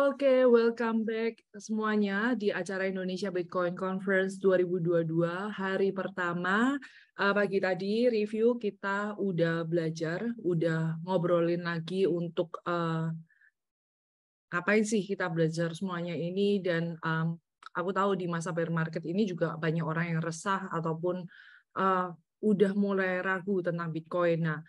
Oke, okay, welcome back semuanya di acara Indonesia Bitcoin Conference 2022 hari pertama. Eh, pagi tadi review kita udah belajar, udah ngobrolin lagi untuk uh, ngapain sih kita belajar semuanya ini dan um, aku tahu di masa bear market ini juga banyak orang yang resah ataupun uh, udah mulai ragu tentang Bitcoin. Nah,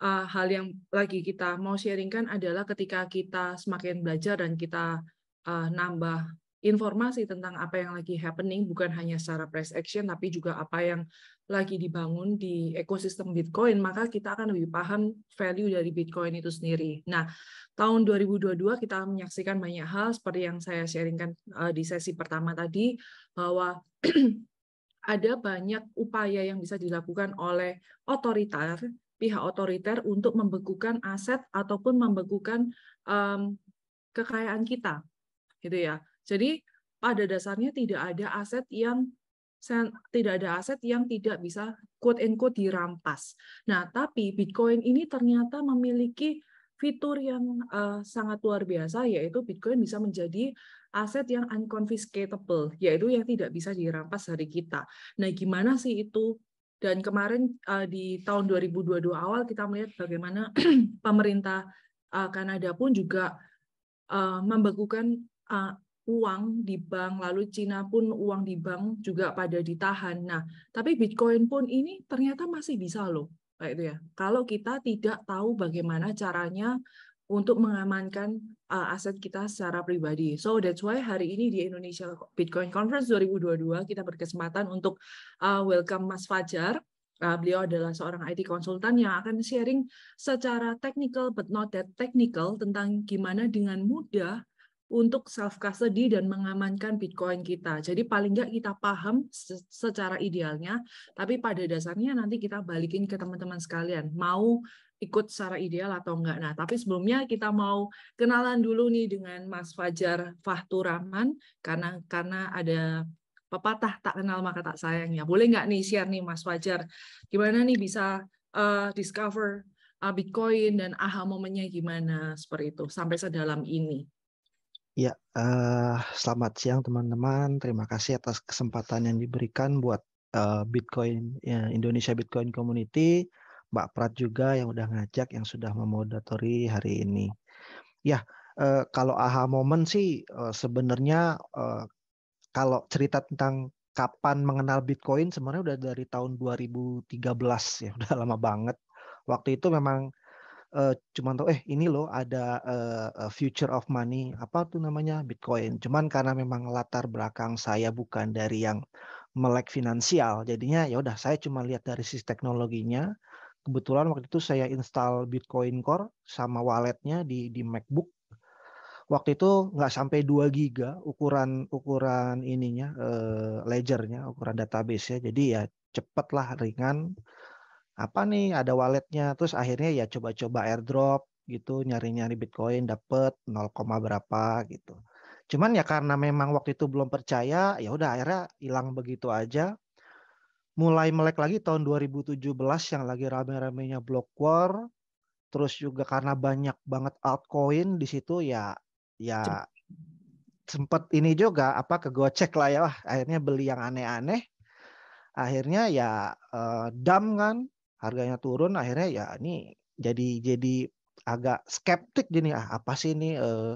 uh, hal yang lagi kita mau sharingkan adalah ketika kita semakin belajar dan kita uh, nambah informasi tentang apa yang lagi happening bukan hanya secara press action tapi juga apa yang lagi dibangun di ekosistem Bitcoin maka kita akan lebih paham value dari Bitcoin itu sendiri. Nah, tahun 2022 kita menyaksikan banyak hal seperti yang saya sharingkan uh, di sesi pertama tadi bahwa ada banyak upaya yang bisa dilakukan oleh otoriter pihak otoriter untuk membekukan aset ataupun membekukan um, kekayaan kita, gitu ya. Jadi pada dasarnya tidak ada aset yang tidak ada aset yang tidak bisa quote and quote dirampas. Nah, tapi Bitcoin ini ternyata memiliki fitur yang uh, sangat luar biasa yaitu Bitcoin bisa menjadi aset yang unconfiscatable, yaitu yang tidak bisa dirampas dari kita. Nah, gimana sih itu dan kemarin uh, di tahun 2022 awal kita melihat bagaimana pemerintah uh, Kanada pun juga uh, membekukan uh, uang di bank, lalu Cina pun uang di bank juga pada ditahan. Nah, tapi Bitcoin pun ini ternyata masih bisa loh, kayak itu ya. Kalau kita tidak tahu bagaimana caranya untuk mengamankan uh, aset kita secara pribadi. So that's why hari ini di Indonesia Bitcoin Conference 2022 kita berkesempatan untuk uh, welcome Mas Fajar. Uh, beliau adalah seorang IT konsultan yang akan sharing secara technical but not that technical tentang gimana dengan mudah untuk self custody dan mengamankan Bitcoin kita. Jadi paling nggak kita paham secara idealnya, tapi pada dasarnya nanti kita balikin ke teman-teman sekalian. Mau ikut secara ideal atau enggak. Nah, tapi sebelumnya kita mau kenalan dulu nih dengan Mas Fajar Fahturaman karena karena ada pepatah tak kenal maka tak sayang ya. Boleh nggak nih share nih Mas Fajar gimana nih bisa uh, discover uh, Bitcoin dan aha momennya gimana seperti itu sampai sedalam ini. Ya, uh, selamat siang teman-teman. Terima kasih atas kesempatan yang diberikan buat uh, Bitcoin ya, Indonesia Bitcoin Community Mbak Prat juga yang udah ngajak, yang sudah memoderatori hari ini. Ya, eh, kalau aha moment sih eh, sebenarnya eh, kalau cerita tentang kapan mengenal Bitcoin sebenarnya udah dari tahun 2013 ya, udah lama banget. Waktu itu memang Uh, cuman tahu eh ini loh ada uh, future of money apa tuh namanya Bitcoin. Cuman karena memang latar belakang saya bukan dari yang melek finansial. Jadinya ya udah saya cuma lihat dari sisi teknologinya, kebetulan waktu itu saya install Bitcoin Core sama walletnya di di MacBook waktu itu nggak sampai 2 giga ukuran ukuran ininya uh, ledgernya ukuran database ya jadi ya cepet lah ringan apa nih ada walletnya terus akhirnya ya coba-coba airdrop gitu nyari-nyari bitcoin dapet 0, berapa gitu cuman ya karena memang waktu itu belum percaya ya udah akhirnya hilang begitu aja mulai melek lagi tahun 2017 yang lagi rame-ramenya block war terus juga karena banyak banget altcoin di situ ya ya Cep. sempet ini juga apa kegocek lah ya akhirnya beli yang aneh-aneh akhirnya ya uh, dam kan harganya turun akhirnya ya ini jadi jadi agak skeptik jadi ah apa sih ini uh,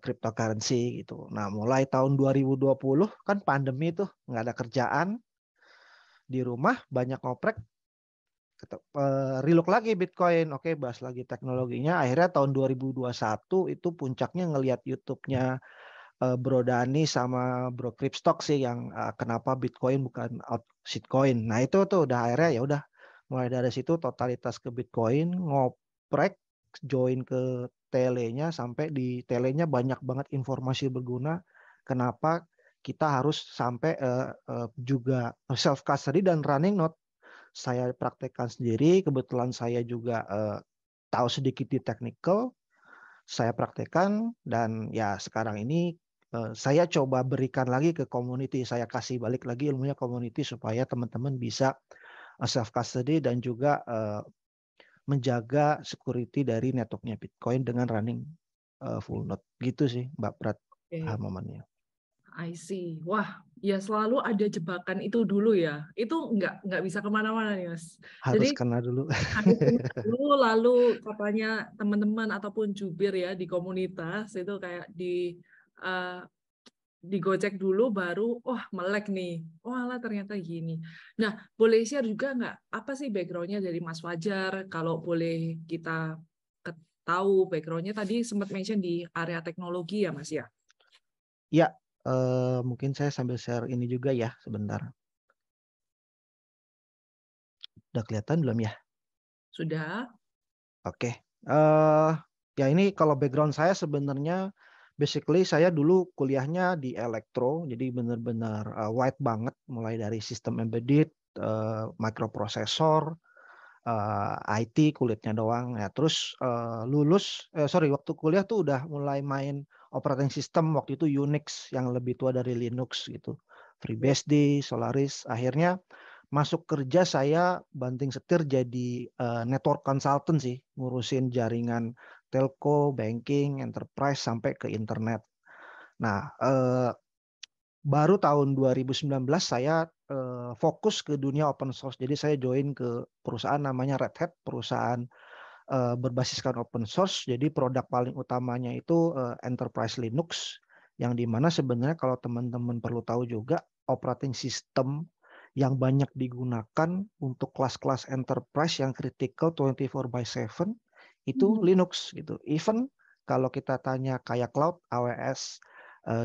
cryptocurrency gitu. Nah mulai tahun 2020 kan pandemi tuh nggak ada kerjaan di rumah banyak ngoprek eh, riluk lagi Bitcoin, oke bahas lagi teknologinya. Akhirnya tahun 2021 itu puncaknya ngelihat YouTube-nya eh, Bro Dani sama Bro Kripstok sih yang eh, kenapa Bitcoin bukan out shitcoin. Nah itu tuh udah akhirnya ya udah mulai dari situ totalitas ke Bitcoin ngoprek join ke telenya sampai di telenya banyak banget informasi berguna kenapa kita harus sampai uh, uh, juga self custody dan running note saya praktekkan sendiri kebetulan saya juga uh, tahu sedikit di technical saya praktekkan dan ya sekarang ini uh, saya coba berikan lagi ke community saya kasih balik lagi ilmunya community supaya teman-teman bisa self custody dan juga uh, menjaga security dari networknya Bitcoin dengan running uh, full node gitu sih Mbak Prat okay. momennya. I see. Wah, ya selalu ada jebakan itu dulu ya. Itu nggak nggak bisa kemana-mana nih mas. Harus Jadi, kena dulu. Harus kena dulu, lalu katanya teman-teman ataupun jubir ya di komunitas itu kayak di uh, eh, digocek dulu baru wah oh, melek nih wah lah ternyata gini nah boleh share juga nggak apa sih backgroundnya dari Mas Wajar kalau boleh kita tahu backgroundnya tadi sempat mention di area teknologi ya Mas ya ya eh, mungkin saya sambil share ini juga ya sebentar. Udah kelihatan belum ya? Sudah. Oke. Okay. Uh, ya ini kalau background saya sebenarnya basically saya dulu kuliahnya di elektro, jadi benar-benar uh, wide banget mulai dari sistem embedded, uh, microprocessor, uh, eh, IT kulitnya doang ya terus uh, lulus eh, sorry waktu kuliah tuh udah mulai main operating system waktu itu Unix yang lebih tua dari Linux gitu FreeBSD iya. Solaris akhirnya masuk kerja saya banting setir jadi uh, network consultant sih ngurusin jaringan telco banking enterprise sampai ke internet nah uh, baru tahun 2019 saya uh, fokus ke dunia open source. Jadi saya join ke perusahaan namanya Red Hat, perusahaan uh, berbasiskan open source. Jadi produk paling utamanya itu uh, Enterprise Linux, yang dimana sebenarnya kalau teman-teman perlu tahu juga operating system yang banyak digunakan untuk kelas-kelas enterprise yang critical 24 by 7 itu hmm. Linux gitu. Even kalau kita tanya kayak cloud, AWS,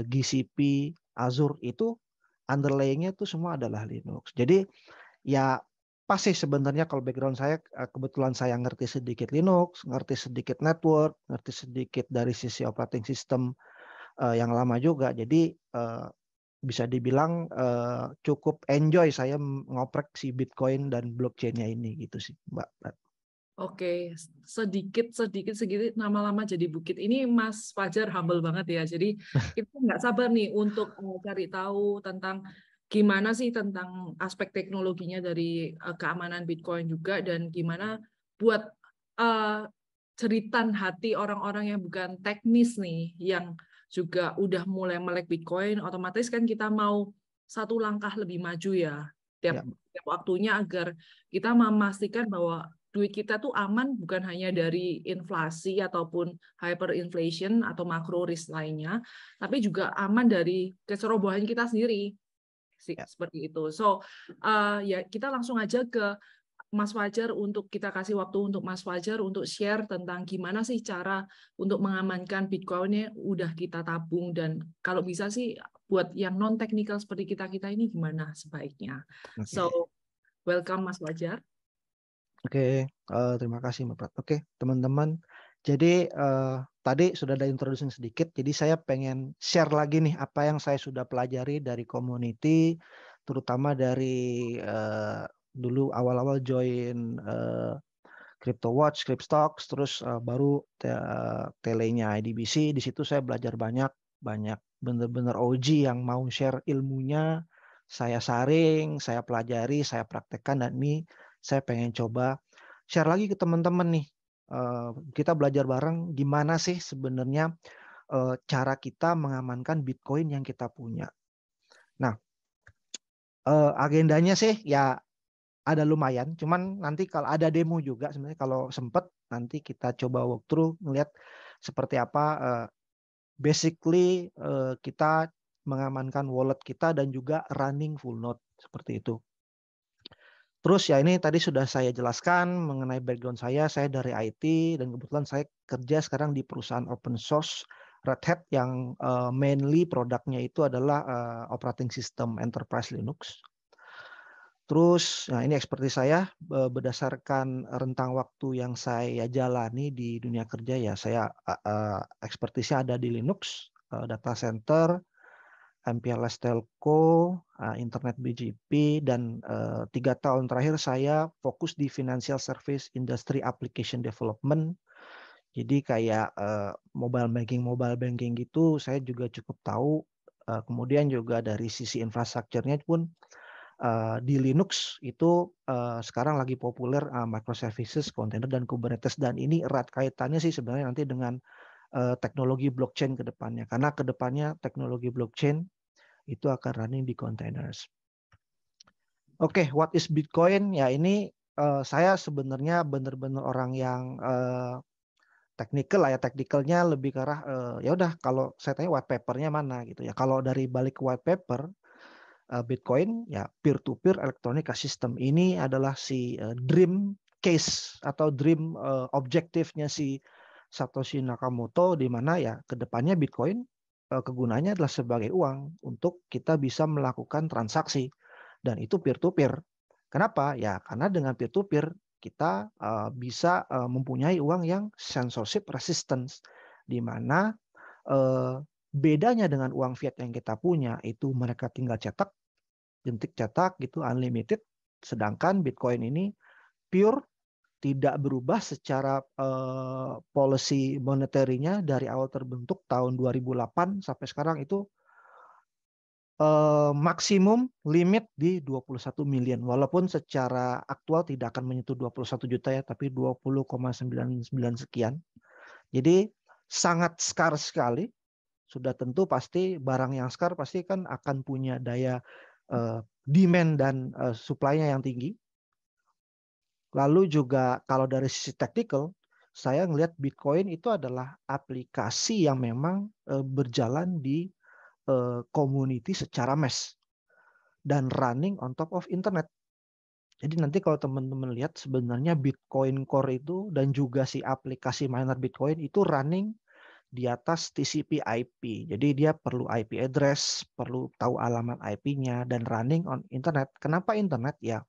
GCP, Azure itu underlayingnya itu semua adalah Linux. Jadi ya pasti sebenarnya kalau background saya eh, kebetulan saya ngerti sedikit Linux, ngerti sedikit network, ngerti sedikit dari sisi operating system eh, yang lama juga. Jadi eh, bisa dibilang cukup enjoy saya ngoprek si Bitcoin dan blockchainnya ini gitu sih, Mbak. Oke, sedikit sedikit sedikit lama-lama jadi bukit. Ini Mas Fajar humble banget ya. Jadi kita nggak sabar nih untuk eh, cari tahu tentang gimana sih tentang aspek teknologinya dari eh, keamanan Bitcoin juga dan gimana buat uh, ceritan hati orang-orang yang bukan teknis nih yang juga udah mulai melek Bitcoin, otomatis kan kita mau satu langkah lebih maju ya tiap, ya. tiap waktunya agar kita memastikan bahwa duit kita tuh aman bukan hanya dari inflasi ataupun hyperinflation atau makro risk lainnya, tapi juga aman dari kecerobohan kita sendiri. Sih, ya. seperti itu. So, uh, ya kita langsung aja ke Mas Fajar untuk kita kasih waktu untuk Mas Fajar untuk share tentang gimana sih cara untuk mengamankan Bitcoin nya udah kita tabung dan kalau bisa sih buat yang non teknikal seperti kita kita ini gimana sebaiknya. Okay. So welcome Mas Fajar. Oke, uh, terima kasih Mbak Prat. Oke, teman-teman. Jadi, uh, tadi sudah ada introduksi sedikit, jadi saya pengen share lagi nih apa yang saya sudah pelajari dari community, terutama dari, uh, dulu awal-awal join, crypto watch, crypto stocks, terus, uh, baru te telenya IDBC. Di situ saya belajar banyak, banyak benar-benar OG yang mau share ilmunya, saya saring, saya pelajari, saya praktekkan, dan ini saya pengen coba share lagi ke teman-teman nih. Eh, kita belajar bareng gimana sih sebenarnya eh, cara kita mengamankan Bitcoin yang kita punya. Nah, eh, agendanya sih ya ada lumayan. Cuman nanti kalau ada demo juga sebenarnya kalau sempet nanti kita coba walkthrough ngeliat seperti apa basically kita mengamankan wallet kita dan juga running full node seperti itu. Terus ya ini tadi sudah saya jelaskan mengenai background saya, saya dari IT dan kebetulan saya kerja sekarang di perusahaan open source Red Hat yang uh, mainly produknya itu adalah uh, operating system enterprise Linux. Terus, nah ini expertise saya berdasarkan rentang waktu yang saya jalani di dunia kerja ya, saya uh, eh, expertise ada di Linux, uh, data center, MPLS Telco, eh, Internet BGP, dan eh, tiga tahun terakhir saya fokus di Financial Service Industry Application Development. Jadi kayak eh, mobile banking, mobile banking gitu saya juga cukup tahu. Kemudian juga dari sisi infrastrukturnya pun di Linux itu sekarang lagi populer microservices, container dan Kubernetes dan ini erat kaitannya sih sebenarnya nanti dengan teknologi blockchain ke depannya. Karena ke depannya teknologi blockchain itu akan running di containers. Oke, okay, what is Bitcoin? Ya ini uh, saya sebenarnya benar-benar orang yang uh, technical lah ya technicalnya lebih ke arah uh, ya udah kalau saya tanya white papernya mana gitu ya kalau dari balik white paper uh, Bitcoin ya peer to peer electronic system ini adalah si uh, dream case atau dream uh, objektifnya si Satoshi Nakamoto di mana ya kedepannya Bitcoin Eh, kegunaannya adalah sebagai uang untuk kita bisa melakukan transaksi dan itu peer to peer. Kenapa? Ya karena dengan peer to peer kita eh, bisa eh, mempunyai uang yang censorship resistance di mana bedanya dengan uang fiat yang kita punya itu mereka tinggal cetak jentik cetak gitu unlimited sedangkan Bitcoin ini pure tidak berubah secara uh, policy moneternya dari awal terbentuk tahun 2008 sampai sekarang itu uh, maksimum limit di 21 miliar walaupun secara aktual tidak akan menyentuh 21 juta ya tapi 20,99 sekian. Jadi sangat scarce sekali. Sudah tentu pasti barang yang scarce pasti kan akan punya daya uh, demand dan uh, supply-nya yang tinggi Lalu juga kalau dari sisi teknikal, saya melihat Bitcoin itu adalah aplikasi yang memang eh, berjalan di eh, community secara mass dan running on top of internet. Jadi nanti kalau teman-teman lihat sebenarnya Bitcoin Core itu dan juga si aplikasi miner Bitcoin itu running di atas TCP IP. Jadi dia perlu IP address, perlu tahu alamat IP-nya dan running on internet. Kenapa internet? Ya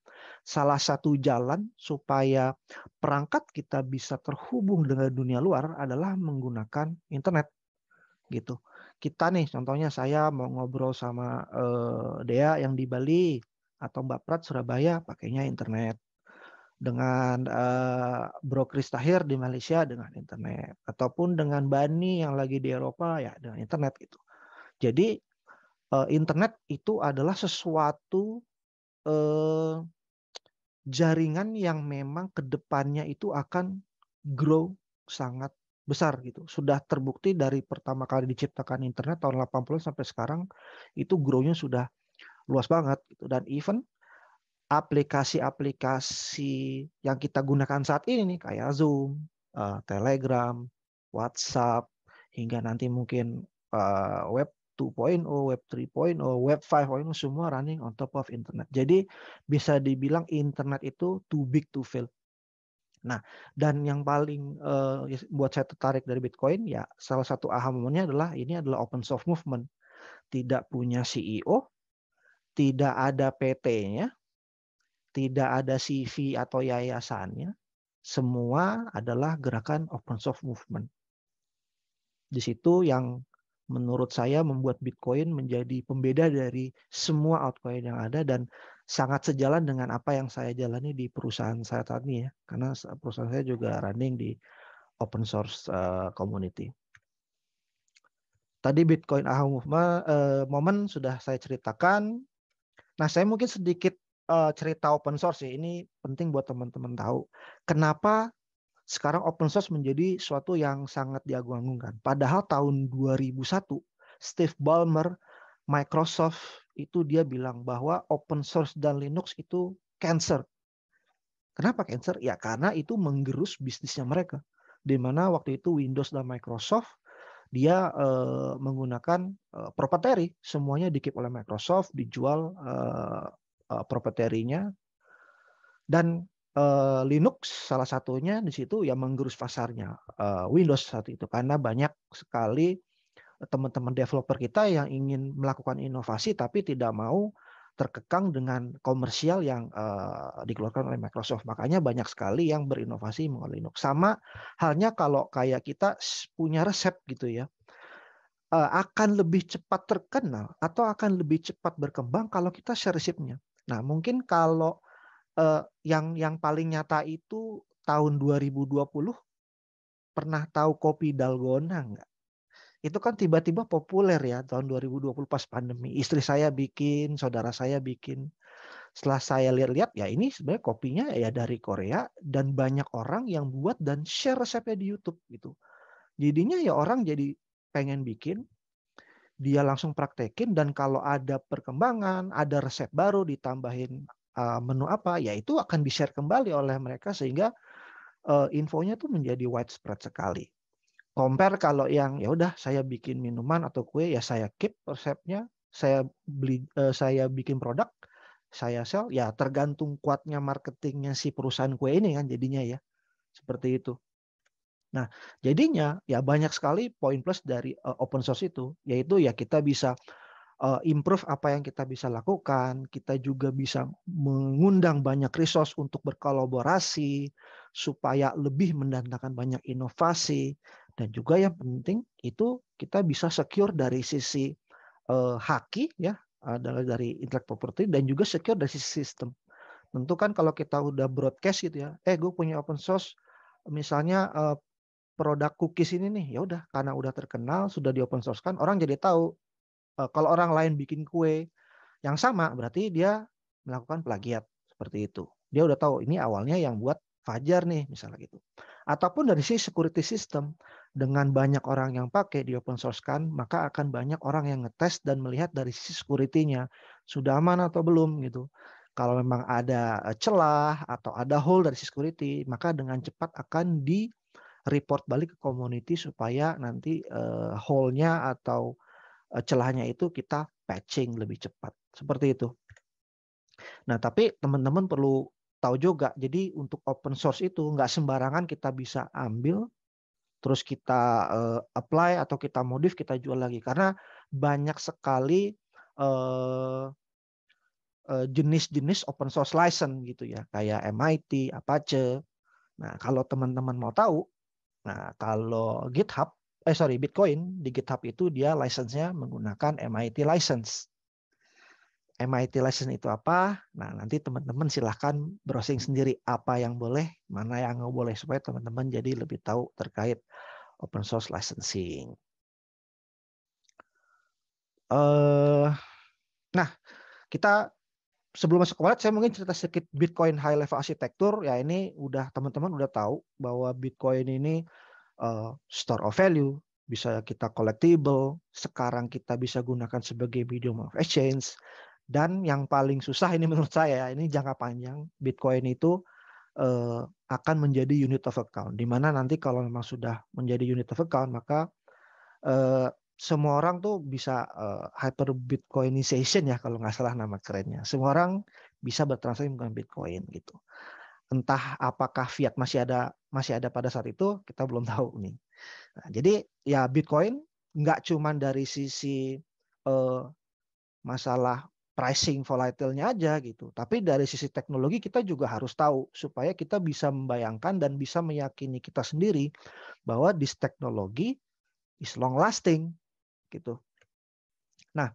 Salah satu jalan supaya perangkat kita bisa terhubung dengan dunia luar adalah menggunakan internet. Gitu. Kita nih contohnya saya mau ngobrol sama uh, Dea yang di Bali atau Mbak Prat Surabaya pakainya internet dengan uh, Bro Kris Tahir di Malaysia dengan internet ataupun dengan Bani yang lagi di Eropa ya dengan internet gitu. Jadi uh, internet itu adalah sesuatu uh, jaringan yang memang kedepannya itu akan grow sangat besar gitu. Sudah terbukti dari pertama kali diciptakan internet tahun 80 sampai sekarang itu grow-nya sudah luas banget gitu. Dan even aplikasi-aplikasi yang kita gunakan saat ini nih kayak Zoom, eh, Telegram, WhatsApp hingga nanti mungkin eh, web 2.0, web 3.0, web 5.0 semua running on top of internet. Jadi bisa dibilang internet itu too big to fail. Nah, dan yang paling uh, buat saya tertarik dari Bitcoin ya salah satu aha momennya adalah ini adalah open source movement. Tidak punya CEO, tidak ada PT-nya, tidak ada CV atau yayasannya. Semua adalah gerakan open source movement. Di situ yang menurut saya membuat Bitcoin menjadi pembeda dari semua altcoin yang ada dan sangat sejalan dengan apa yang saya jalani di perusahaan saya saat ini ya karena perusahaan saya juga running di open source eh, community. Tadi Bitcoin AHA movement uh, momen sudah saya ceritakan. Nah, saya mungkin sedikit uh, cerita open source ya. Ini penting buat teman-teman tahu. Kenapa sekarang open source menjadi suatu yang sangat diagung-agungkan. Padahal tahun 2001 Steve Ballmer Microsoft itu dia bilang bahwa open source dan Linux itu cancer. Kenapa cancer? Ya karena itu menggerus bisnisnya mereka. Di mana waktu itu Windows dan Microsoft dia eh, menggunakan eh, proprietary, semuanya dikip oleh Microsoft, dijual eh, eh, nya dan uh, Linux salah satunya di situ yang menggerus pasarnya uh, Windows saat itu karena banyak sekali teman-teman developer kita yang ingin melakukan inovasi tapi tidak mau terkekang dengan komersial yang uh, dikeluarkan oleh Microsoft. Makanya banyak sekali yang berinovasi mengenai Linux. Sama halnya kalau kayak kita punya resep gitu ya. Uh, akan lebih cepat terkenal atau akan lebih cepat berkembang kalau kita share resepnya. Nah, mungkin kalau uh, yang yang paling nyata itu tahun 2020 pernah tahu kopi dalgona nggak? Itu kan tiba-tiba populer ya tahun 2020 pas pandemi. Istri saya bikin, saudara saya bikin. Setelah saya lihat-lihat ya ini sebenarnya kopinya ya dari Korea dan banyak orang yang buat dan share resepnya di YouTube gitu. Jadinya ya orang jadi pengen bikin, dia langsung praktekin dan kalau ada perkembangan, ada resep baru ditambahin Eh, menu apa, ya itu akan di-share kembali oleh mereka sehingga eh, infonya tuh menjadi widespread sekali. Compare kalau yang ya udah saya bikin minuman atau kue ya saya keep resepnya, saya beli eh, saya bikin produk, saya sell ya tergantung kuatnya marketingnya si perusahaan kue ini kan jadinya ya. Seperti itu. Nah, jadinya ya banyak sekali poin plus dari open source itu, yaitu ya kita bisa uh, improve apa yang kita bisa lakukan. Kita juga bisa mengundang banyak resource untuk berkolaborasi supaya lebih mendatangkan banyak inovasi dan juga yang penting itu kita bisa secure dari sisi uh, haki ya adalah eh, dari intellectual property dan juga secure dari sisi sistem. Tentu kan kalau kita udah broadcast gitu ya, eh gue punya open source misalnya uh, produk cookies ini nih, ya udah karena udah terkenal, sudah di open source kan, orang jadi tahu Eh, kalau orang lain bikin kue yang sama berarti dia melakukan plagiat seperti itu. Dia udah tahu ini awalnya yang buat Fajar nih misalnya gitu. Ataupun dari sisi security system dengan banyak orang yang pakai di open source kan, maka akan banyak orang yang ngetes dan melihat dari sisi security sudah aman atau belum gitu. Kalau memang ada eh, celah atau ada hole dari sisi security, maka dengan cepat akan di report balik ke community supaya nanti uh, hole-nya atau Eh, celahnya itu kita patching lebih cepat. Seperti itu. Nah, tapi teman-teman perlu tahu juga. Jadi untuk open source itu nggak sembarangan kita bisa ambil, terus kita eh, apply atau kita modif, kita jual lagi. Karena banyak sekali eh, jenis-jenis open source license gitu ya, kayak MIT, Apache. Nah, kalau teman-teman mau tahu, nah kalau GitHub eh sorry Bitcoin di GitHub itu dia license-nya menggunakan MIT license. MIT license itu apa? Nah nanti teman-teman silahkan browsing sendiri apa yang boleh, mana yang nggak boleh supaya teman-teman jadi lebih tahu terkait open source licensing. Uh, nah kita sebelum masuk ke wallet saya mungkin cerita sedikit Bitcoin high level arsitektur ya ini udah teman-teman udah tahu bahwa Bitcoin ini Eh, store of value, bisa kita collectible, sekarang kita bisa gunakan sebagai medium of exchange, dan yang paling susah ini menurut saya ya, ini jangka panjang Bitcoin itu eh, akan menjadi unit of account dimana nanti kalau memang sudah menjadi unit of account maka eh, semua orang tuh bisa uh, hyper Bitcoinization ya kalau nggak salah nama kerennya semua orang bisa bertransaksi menggunakan Bitcoin gitu entah apakah fiat masih ada masih ada pada saat itu kita belum tahu nih. Nah, jadi ya Bitcoin nggak cuman dari sisi eh, masalah pricing volatilnya aja gitu, tapi dari sisi teknologi kita juga harus tahu supaya kita bisa membayangkan dan bisa meyakini kita sendiri bahwa this teknologi is long lasting gitu. Nah,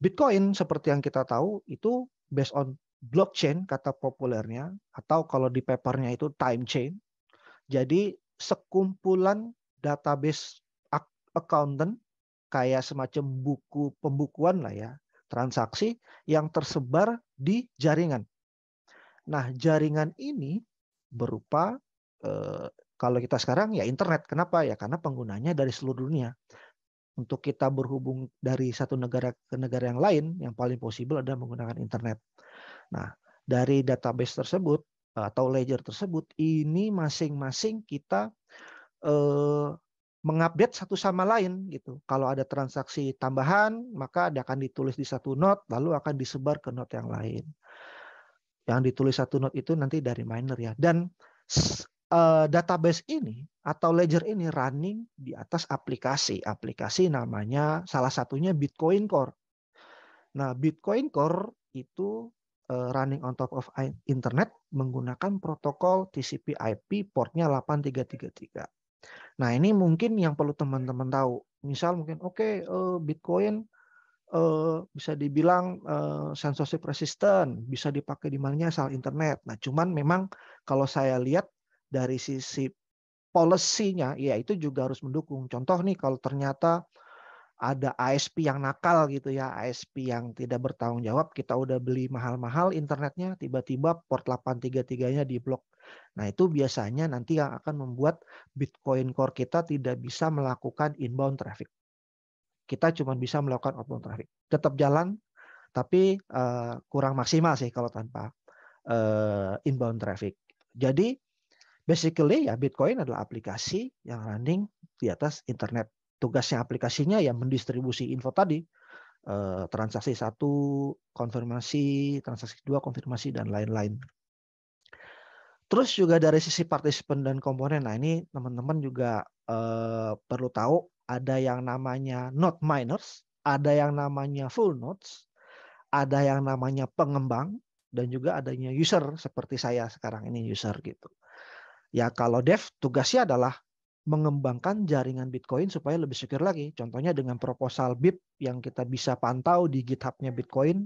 Bitcoin seperti yang kita tahu itu based on blockchain kata populernya atau kalau di papernya itu time chain jadi sekumpulan database accountant kayak semacam buku pembukuan lah ya, transaksi yang tersebar di jaringan. Nah, jaringan ini berupa eh, kalau kita sekarang ya internet. Kenapa? Ya karena penggunanya dari seluruh dunia. Untuk kita berhubung dari satu negara ke negara yang lain, yang paling possible adalah menggunakan internet. Nah, dari database tersebut atau ledger tersebut ini masing-masing kita eh, mengupdate satu sama lain gitu. Kalau ada transaksi tambahan, maka akan ditulis di satu node lalu akan disebar ke node yang lain. Yang ditulis satu node itu nanti dari miner ya. Dan eh, database ini atau ledger ini running di atas aplikasi. Aplikasi namanya salah satunya Bitcoin Core. Nah, Bitcoin Core itu Eh, running on top of internet menggunakan protokol TCP IP portnya 8333. Nah ini mungkin yang perlu teman-teman tahu. Misal mungkin oke okay, eh, Bitcoin eh, bisa dibilang censorship resistant, bisa dipakai di mana asal internet. Nah cuman memang kalau saya lihat dari sisi policy-nya ya itu juga harus mendukung. Contoh nih kalau ternyata ada ASP yang nakal gitu ya, ASP yang tidak bertanggung jawab, kita udah beli mahal-mahal internetnya, tiba-tiba port 833-nya diblok. Nah, itu biasanya nanti yang akan membuat Bitcoin Core kita tidak bisa melakukan inbound traffic. Kita cuma bisa melakukan outbound traffic. Tetap jalan, tapi uh, kurang maksimal sih kalau tanpa uh, inbound traffic. Jadi, basically ya Bitcoin adalah aplikasi yang running di atas internet tugasnya aplikasinya ya mendistribusi info tadi eh, transaksi satu konfirmasi transaksi dua konfirmasi dan lain-lain terus juga dari sisi partisipan dan komponen nah ini teman-teman juga eh, perlu tahu ada yang namanya node miners ada yang namanya full nodes ada yang namanya pengembang dan juga adanya user seperti saya sekarang ini user gitu ya kalau dev tugasnya adalah mengembangkan jaringan Bitcoin supaya lebih secure lagi. Contohnya dengan proposal BIP yang kita bisa pantau di GitHub-nya Bitcoin,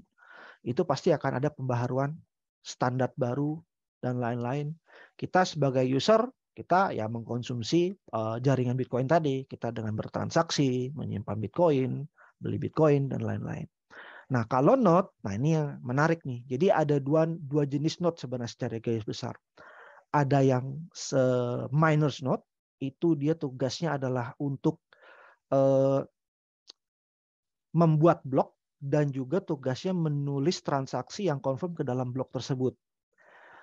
itu pasti akan ada pembaharuan standar baru dan lain-lain. Kita sebagai user, kita ya mengkonsumsi eh, jaringan Bitcoin tadi, kita dengan bertransaksi, menyimpan Bitcoin, beli Bitcoin dan lain-lain. Nah, kalau node, nah ini yang menarik nih. Jadi ada dua dua jenis node sebenarnya secara garis besar. Ada yang miners node itu dia tugasnya adalah untuk eh, membuat blok dan juga tugasnya menulis transaksi yang confirm ke dalam blok tersebut.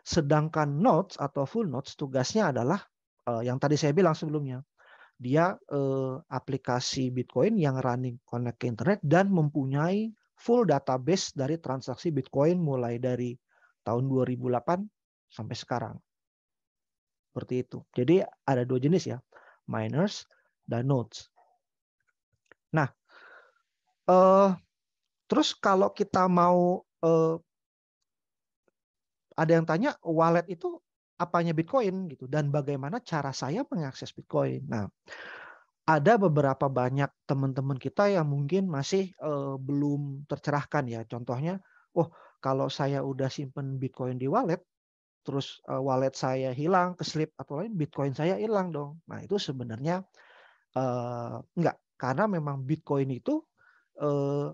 Sedangkan notes atau full notes tugasnya adalah eh, yang tadi saya bilang sebelumnya. Dia eh, aplikasi Bitcoin yang running connect ke internet dan mempunyai full database dari transaksi Bitcoin mulai dari tahun 2008 sampai sekarang. Seperti itu. Jadi ada dua jenis ya, miners dan nodes. Nah, eh, terus kalau kita mau eh, ada yang tanya wallet itu apanya Bitcoin gitu dan bagaimana cara saya mengakses Bitcoin. Nah, ada beberapa banyak teman-teman kita yang mungkin masih eh, belum tercerahkan ya. Contohnya, oh kalau saya udah simpen Bitcoin di wallet, terus eh, wallet saya hilang, keslip atau lain Bitcoin saya hilang dong. Nah, itu sebenarnya uh, enggak karena memang Bitcoin itu uh,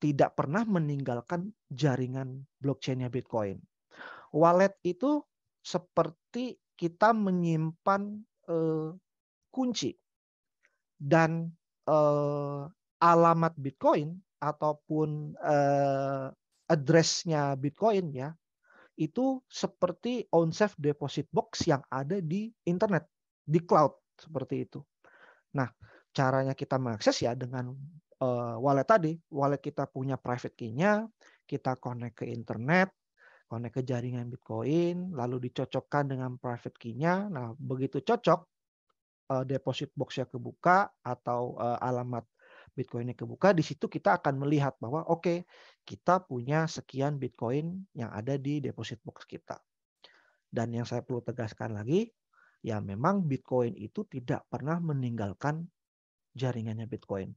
tidak pernah meninggalkan jaringan blockchainnya Bitcoin. Wallet itu seperti kita menyimpan uh, kunci dan uh, alamat Bitcoin ataupun uh, addressnya Bitcoin ya itu seperti on-safe deposit box yang ada di internet, di cloud seperti itu. Nah, caranya kita mengakses ya dengan uh, wallet tadi, wallet kita punya private key-nya, kita connect ke internet, connect ke jaringan Bitcoin, lalu dicocokkan dengan private key-nya. Nah, begitu cocok, uh, deposit box-nya kebuka atau uh, alamat Bitcoinnya kebuka, di situ kita akan melihat bahwa oke, okay, kita punya sekian Bitcoin yang ada di deposit box kita. Dan yang saya perlu tegaskan lagi, ya memang Bitcoin itu tidak pernah meninggalkan jaringannya Bitcoin.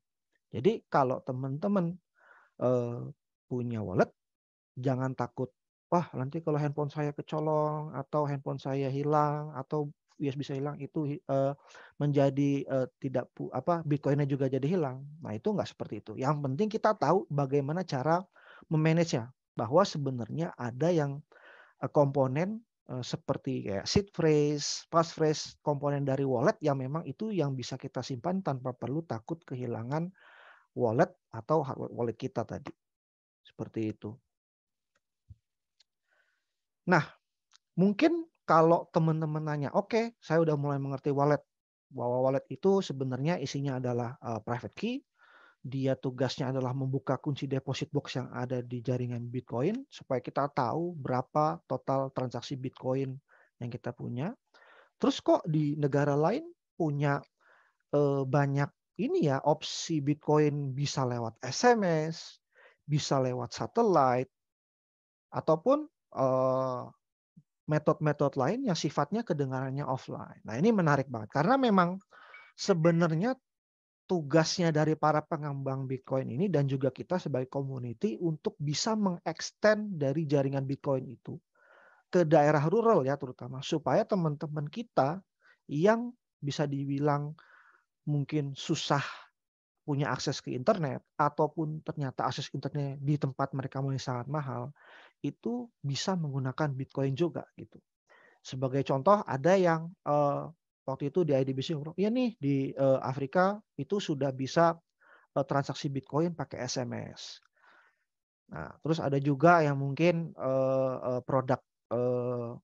Jadi kalau teman-teman eh, punya wallet, jangan takut wah nanti kalau handphone saya kecolong atau handphone saya hilang atau US bisa hilang itu uh, menjadi uh, tidak apa Bitcoinnya juga jadi hilang. Nah itu nggak seperti itu. Yang penting kita tahu bagaimana cara memanage-nya. Bahwa sebenarnya ada yang uh, komponen seperti kayak seed phrase, passphrase, komponen dari wallet yang memang itu yang bisa kita simpan tanpa perlu takut kehilangan wallet atau hardware wallet kita tadi. Seperti itu. Nah, mungkin kalau teman-teman nanya, oke, okay, saya udah mulai mengerti wallet. Bahwa wallet itu sebenarnya isinya adalah uh, private key. Dia tugasnya adalah membuka kunci deposit box yang ada di jaringan Bitcoin supaya kita tahu berapa total transaksi Bitcoin yang kita punya. Terus kok di negara lain punya uh, banyak ini ya opsi Bitcoin bisa lewat SMS, bisa lewat satelit, ataupun uh, metode-metode lain yang sifatnya kedengarannya offline. Nah, ini menarik banget karena memang sebenarnya tugasnya dari para pengembang Bitcoin ini dan juga kita sebagai community untuk bisa mengextend dari jaringan Bitcoin itu ke daerah rural ya terutama supaya teman-teman kita yang bisa dibilang mungkin susah punya akses ke internet ataupun ternyata akses internet di tempat mereka mulai sangat mahal itu bisa menggunakan Bitcoin juga gitu. Sebagai contoh ada yang uh, waktu itu di IDBC ngomong, ya nih di uh, Afrika itu sudah bisa uh, transaksi Bitcoin pakai SMS. Nah, terus ada juga yang mungkin uh, uh, produk uh,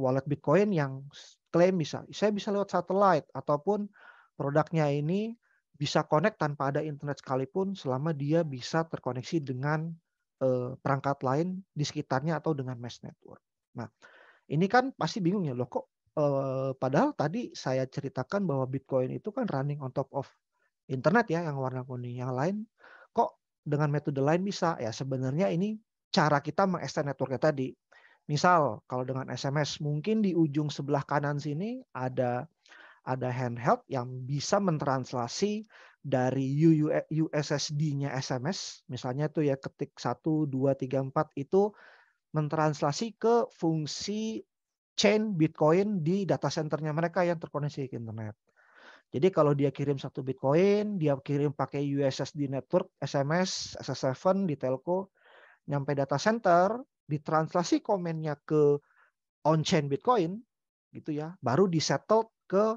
wallet Bitcoin yang klaim bisa, saya bisa lewat satelit ataupun produknya ini bisa connect tanpa ada internet sekalipun selama dia bisa terkoneksi dengan Eh, perangkat lain di sekitarnya atau dengan mesh network. Nah, ini kan pasti bingung ya loh kok eh, padahal tadi saya ceritakan bahwa Bitcoin itu kan running on top of internet ya yang warna kuning, yang lain kok dengan metode lain bisa? Ya sebenarnya ini cara kita mengekstend networknya tadi. Misal kalau dengan SMS mungkin di ujung sebelah kanan sini ada ada handheld yang bisa mentranslasi dari USSD-nya eh, SMS, misalnya tuh ya ketik 1, 2, 3, 4 itu mentranslasi ke fungsi chain Bitcoin di data centernya mereka yang terkoneksi ke internet. Jadi kalau dia kirim satu Bitcoin, dia kirim pakai USSD network, SMS, SS7 di telco, nyampe data center, ditranslasi komennya ke on-chain Bitcoin, gitu ya, baru disettle ke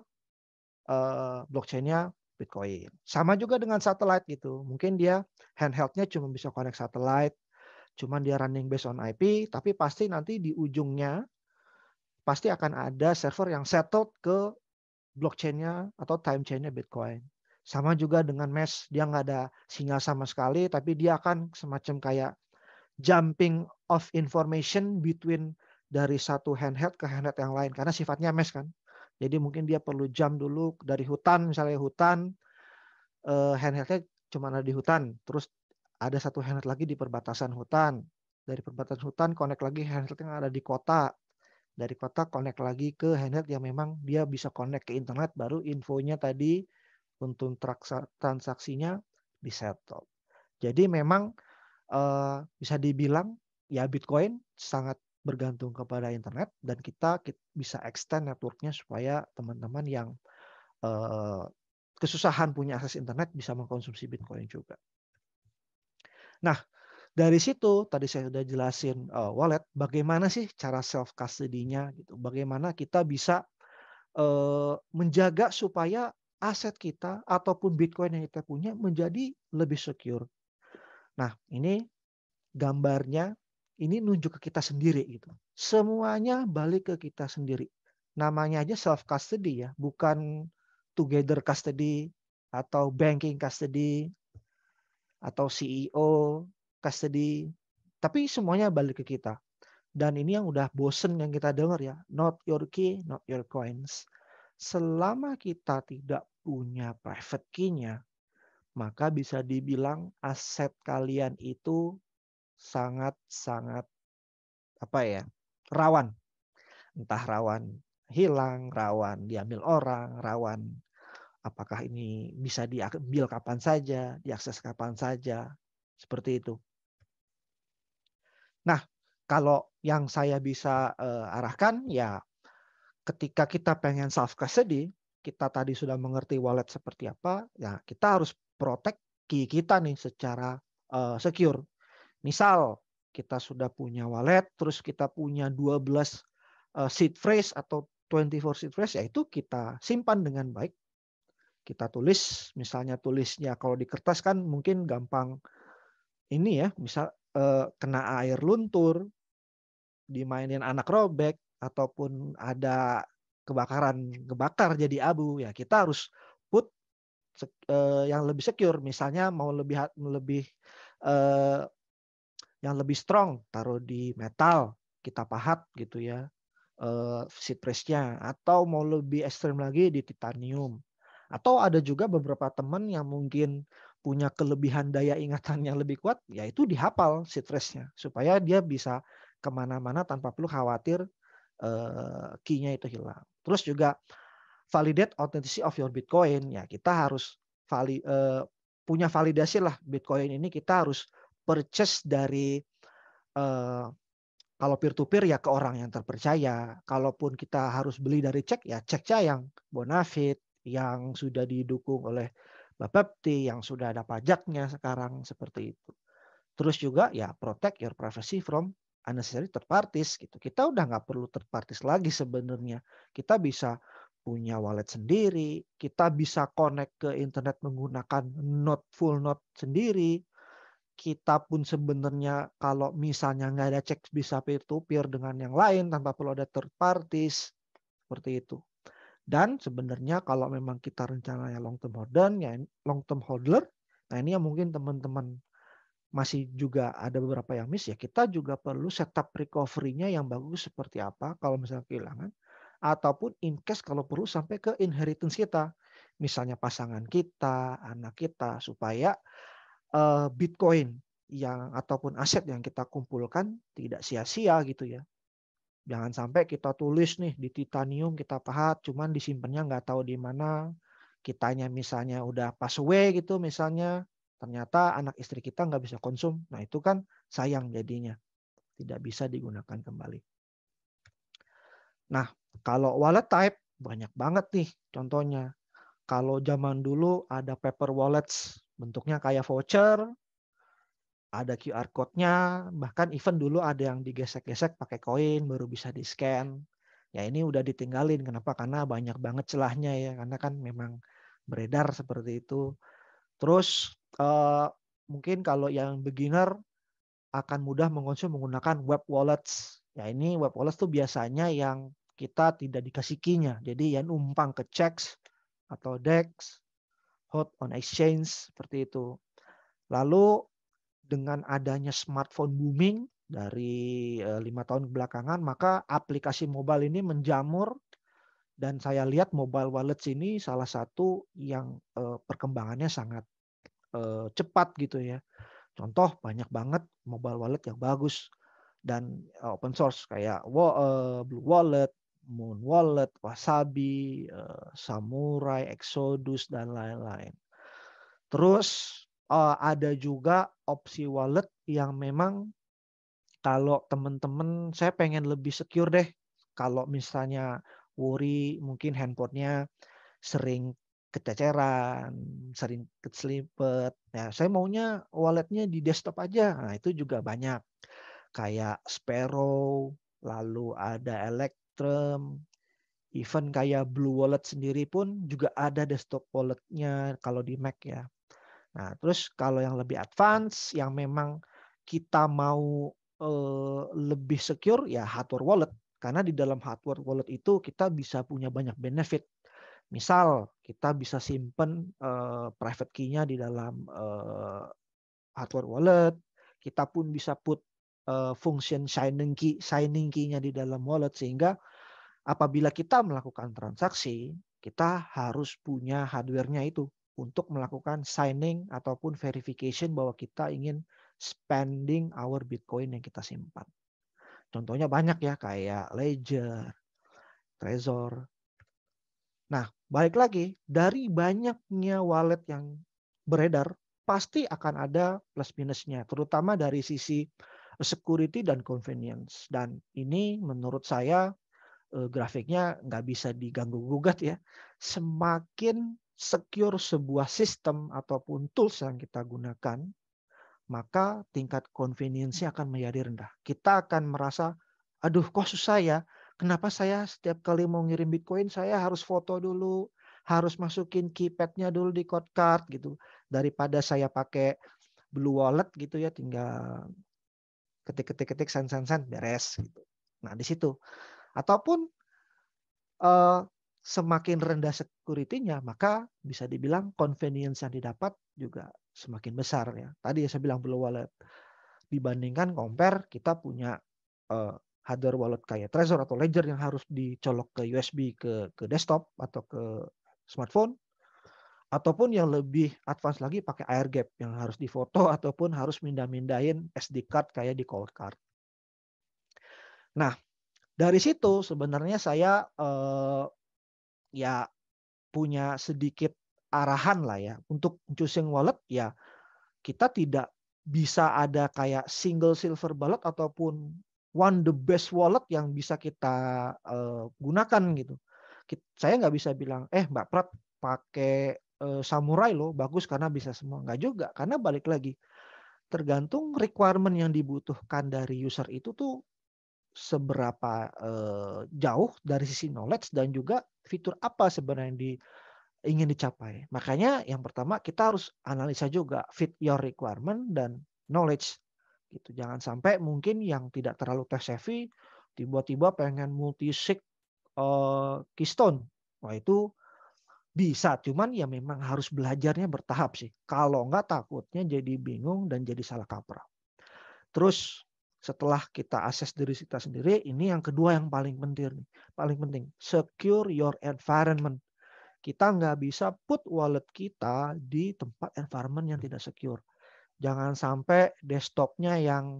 uh, blockchainnya Bitcoin. Sama juga dengan satelit gitu. Mungkin dia handheldnya cuma bisa connect satelit, cuman dia running based on IP, tapi pasti nanti di ujungnya pasti akan ada server yang settled ke blockchainnya atau time chainnya Bitcoin. Sama juga dengan mesh, dia nggak ada sinyal sama sekali, tapi dia akan semacam kayak jumping of information between dari satu handheld ke handheld yang lain karena sifatnya mesh kan. Jadi mungkin dia perlu jam dulu dari hutan, misalnya hutan, eh, handheldnya cuma ada di hutan. Terus ada satu handheld lagi di perbatasan hutan. Dari perbatasan hutan, connect lagi handheld yang ada di kota. Dari kota, connect lagi ke handheld yang memang dia bisa connect ke internet, baru infonya tadi untuk transaksinya di settle. Jadi memang eh, bisa dibilang ya Bitcoin sangat bergantung kepada internet dan kita, bisa extend networknya supaya teman-teman yang eh, kesusahan punya akses internet bisa mengkonsumsi Bitcoin juga. Nah, dari situ tadi saya sudah jelasin uh, wallet bagaimana sih cara self custody-nya gitu. Bagaimana kita bisa uh, menjaga supaya aset kita ataupun Bitcoin yang kita punya menjadi lebih secure. Nah, ini gambarnya ini nunjuk ke kita sendiri gitu. Semuanya balik ke kita sendiri. Namanya aja self custody ya, bukan together custody atau banking custody atau CEO custody, tapi semuanya balik ke kita. Dan ini yang udah bosen yang kita dengar ya, not your key, not your coins. Selama kita tidak punya private key-nya, maka bisa dibilang aset kalian itu sangat-sangat apa ya rawan entah rawan hilang rawan diambil orang rawan apakah ini bisa diambil kapan saja diakses kapan saja seperti itu nah kalau yang saya bisa uh, arahkan ya ketika kita pengen self custody kita tadi sudah mengerti wallet seperti apa ya kita harus protect key kita nih secara uh, secure Misal kita sudah punya wallet, terus kita punya 12 eh, seed phrase atau 24 seed phrase, yaitu kita simpan dengan baik. Kita tulis, misalnya tulisnya kalau di kertas kan mungkin gampang ini ya, misal eh, kena air luntur, dimainin anak robek, ataupun ada kebakaran kebakar jadi abu ya kita harus put eh, yang lebih secure misalnya mau lebih lebih yang lebih strong taruh di metal kita pahat gitu ya uh, eh, seat pressnya atau mau lebih ekstrim lagi di titanium atau ada juga beberapa teman yang mungkin punya kelebihan daya ingatan yang lebih kuat yaitu dihafal seat pressnya supaya dia bisa kemana-mana tanpa perlu khawatir uh, key-nya itu hilang terus juga validate authenticity of your bitcoin ya kita harus vali, uh, punya validasi lah bitcoin ini kita harus purchase dari uh, kalau peer to peer ya ke orang yang terpercaya. Kalaupun kita harus beli dari cek ya cek saya yang bonafit, yang sudah didukung oleh Bapepti, yang sudah ada pajaknya sekarang seperti itu. Terus juga ya protect your privacy from unnecessary third parties gitu. Kita udah nggak perlu third parties lagi sebenarnya. Kita bisa punya wallet sendiri, kita bisa connect ke internet menggunakan not full node sendiri, kita pun sebenarnya kalau misalnya nggak ada cek bisa peer-to-peer dengan yang lain tanpa perlu ada third parties seperti itu. Dan sebenarnya kalau memang kita rencananya long term holder, ya long term holder, nah ini yang mungkin teman-teman masih juga ada beberapa yang miss ya kita juga perlu setup recovery-nya yang bagus seperti apa kalau misalnya kehilangan ataupun in case kalau perlu sampai ke inheritance kita misalnya pasangan kita, anak kita supaya Eh, Bitcoin yang ataupun aset yang kita kumpulkan tidak sia-sia gitu ya. Jangan sampai kita tulis nih di titanium kita pahat, cuman disimpannya nggak tahu di mana. Kitanya misalnya udah pass away gitu misalnya, ternyata anak istri kita nggak bisa konsum. Nah itu kan sayang jadinya. Tidak bisa digunakan kembali. Nah kalau wallet type banyak banget nih contohnya. Kalau zaman dulu ada paper wallets Bentuknya kayak voucher, ada QR code-nya, bahkan event dulu ada yang digesek-gesek pakai koin baru bisa di-scan. Ya ini udah ditinggalin. Kenapa? Karena banyak banget celahnya ya. Karena kan memang beredar seperti itu. Terus eh, mungkin kalau yang beginner akan mudah mengonsum menggunakan web wallets. Ya ini web wallets tuh biasanya yang kita tidak dikasih key-nya. Jadi yang umpang ke checks atau dex hot on exchange seperti itu. Lalu dengan adanya smartphone booming dari eh, lima tahun belakangan, maka aplikasi mobile ini menjamur dan saya lihat mobile wallet ini salah satu yang eh, perkembangannya sangat eh, cepat gitu ya. Contoh banyak banget mobile wallet yang bagus dan open source kayak Blue Wallet, Moon Wallet, Wasabi, eh, Samurai, Exodus dan lain-lain. Terus eh, ada juga opsi wallet yang memang kalau teman-teman saya pengen lebih secure deh. Kalau misalnya worry mungkin handphonenya sering kececeran, sering keselipet. Ya, saya maunya walletnya di desktop aja. Nah, itu juga banyak. Kayak Sparrow, lalu ada Elect. Spectrum, even kayak Blue Wallet sendiri pun juga ada desktop walletnya kalau di Mac ya. Nah, terus kalau yang lebih advance, yang memang kita mau uh, lebih secure ya hardware wallet. Karena di dalam hardware wallet itu kita bisa punya banyak benefit. Misal kita bisa simpen uh, private key-nya di dalam uh, hardware wallet, kita pun bisa put uh, function signing key signing key-nya di dalam wallet sehingga apabila kita melakukan transaksi kita harus punya hardware-nya itu untuk melakukan signing ataupun verification bahwa kita ingin spending our Bitcoin yang kita simpan. Contohnya banyak ya kayak Ledger, Trezor. Nah, balik lagi dari banyaknya wallet yang beredar pasti akan ada plus minusnya terutama dari sisi security dan convenience. Dan ini menurut saya eh, grafiknya nggak bisa diganggu gugat ya. Semakin secure sebuah sistem ataupun tools yang kita gunakan, maka tingkat convenience akan menjadi rendah. Kita akan merasa, aduh kok susah ya, kenapa saya setiap kali mau ngirim Bitcoin saya harus foto dulu, harus masukin keypadnya dulu di code card gitu. Daripada saya pakai Blue Wallet gitu ya, tinggal ketik-ketik-ketik san-san-san, beres gitu. Nah di situ ataupun uh, semakin rendah securitynya maka bisa dibilang convenience yang didapat juga semakin besar ya. Tadi saya bilang blue wallet dibandingkan compare kita punya eh, hardware wallet kayak Trezor atau Ledger yang harus dicolok ke USB ke ke desktop atau ke smartphone ataupun yang lebih advance lagi pakai air gap yang harus difoto ataupun harus mindah-mindahin SD card kayak di cold card. Nah, dari situ sebenarnya saya eh, ya punya sedikit arahan lah ya untuk choosing wallet ya kita tidak bisa ada kayak single silver bullet ataupun one the best wallet yang bisa kita eh, gunakan gitu. Saya nggak bisa bilang eh Mbak Prat pakai Eh, samurai loh bagus karena bisa semua nggak juga karena balik lagi tergantung requirement yang dibutuhkan dari user itu tuh seberapa eh, jauh dari sisi knowledge dan juga fitur apa sebenarnya yang di, ingin dicapai. Makanya yang pertama kita harus analisa juga fit your requirement dan knowledge. Gitu. Jangan sampai mungkin yang tidak terlalu tech savvy tiba-tiba pengen multi sig eh, keystone. Wah itu bisa, cuman ya memang harus belajarnya bertahap sih. Kalau enggak takutnya jadi bingung dan jadi salah kaprah. Terus setelah kita akses diri kita sendiri, ini yang kedua yang paling penting. nih, Paling penting, secure your environment. Kita nggak bisa put wallet kita di tempat environment yang tidak secure. Jangan sampai desktopnya yang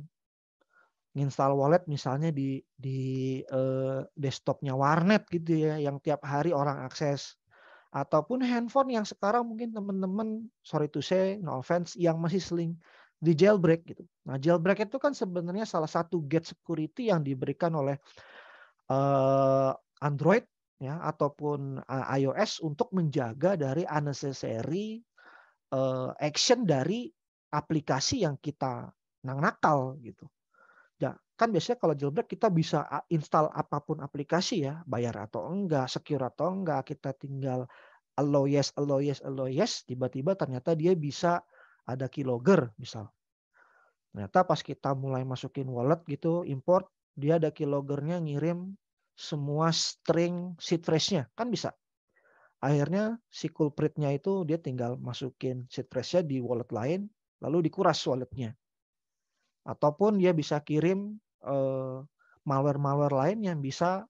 install wallet misalnya di di eh, desktopnya warnet gitu ya, yang tiap hari orang akses ataupun handphone yang sekarang mungkin teman-teman sorry to say no offense yang masih sering di jailbreak gitu. Nah, jailbreak itu kan sebenarnya salah satu gate security yang diberikan oleh uh, Android ya ataupun uh, iOS untuk menjaga dari unnecessary uh, action dari aplikasi yang kita nang nakal gitu kan biasanya kalau jailbreak kita bisa ah, install apapun aplikasi ya, bayar atau enggak, secure atau enggak, kita tinggal allow yes, allow yes, allow yes, tiba-tiba ternyata dia bisa ada keylogger misal. Ternyata pas kita mulai masukin wallet gitu, import, dia ada keyloggernya ngirim semua string seed phrase-nya, kan bisa. Akhirnya si nya itu dia tinggal masukin seed phrase-nya di wallet lain, lalu dikuras walletnya. Ataupun dia bisa kirim Eh, malware-malware lain yang bisa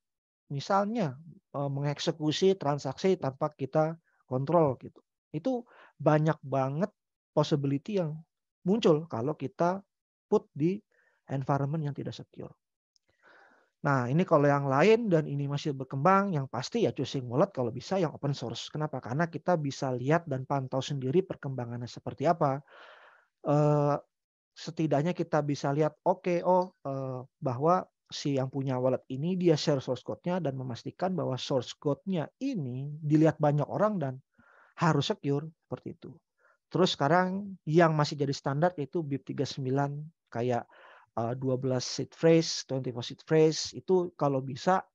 misalnya eh, mengeksekusi transaksi tanpa kita kontrol gitu. Itu banyak banget possibility yang muncul kalau kita put di environment yang tidak secure. Nah, ini kalau yang lain dan ini masih berkembang, yang pasti ya choosing wallet kalau bisa yang open source. Kenapa? Karena kita bisa lihat dan pantau sendiri perkembangannya seperti apa. Eh, setidaknya kita bisa lihat oke okay, oh eh, bahwa si yang punya wallet ini dia share source code-nya dan memastikan bahwa source code-nya ini dilihat banyak orang dan harus secure seperti itu. Terus sekarang yang masih jadi standar yaitu BIP 39 kayak eh, 12 seed phrase, 24 seed phrase itu kalau bisa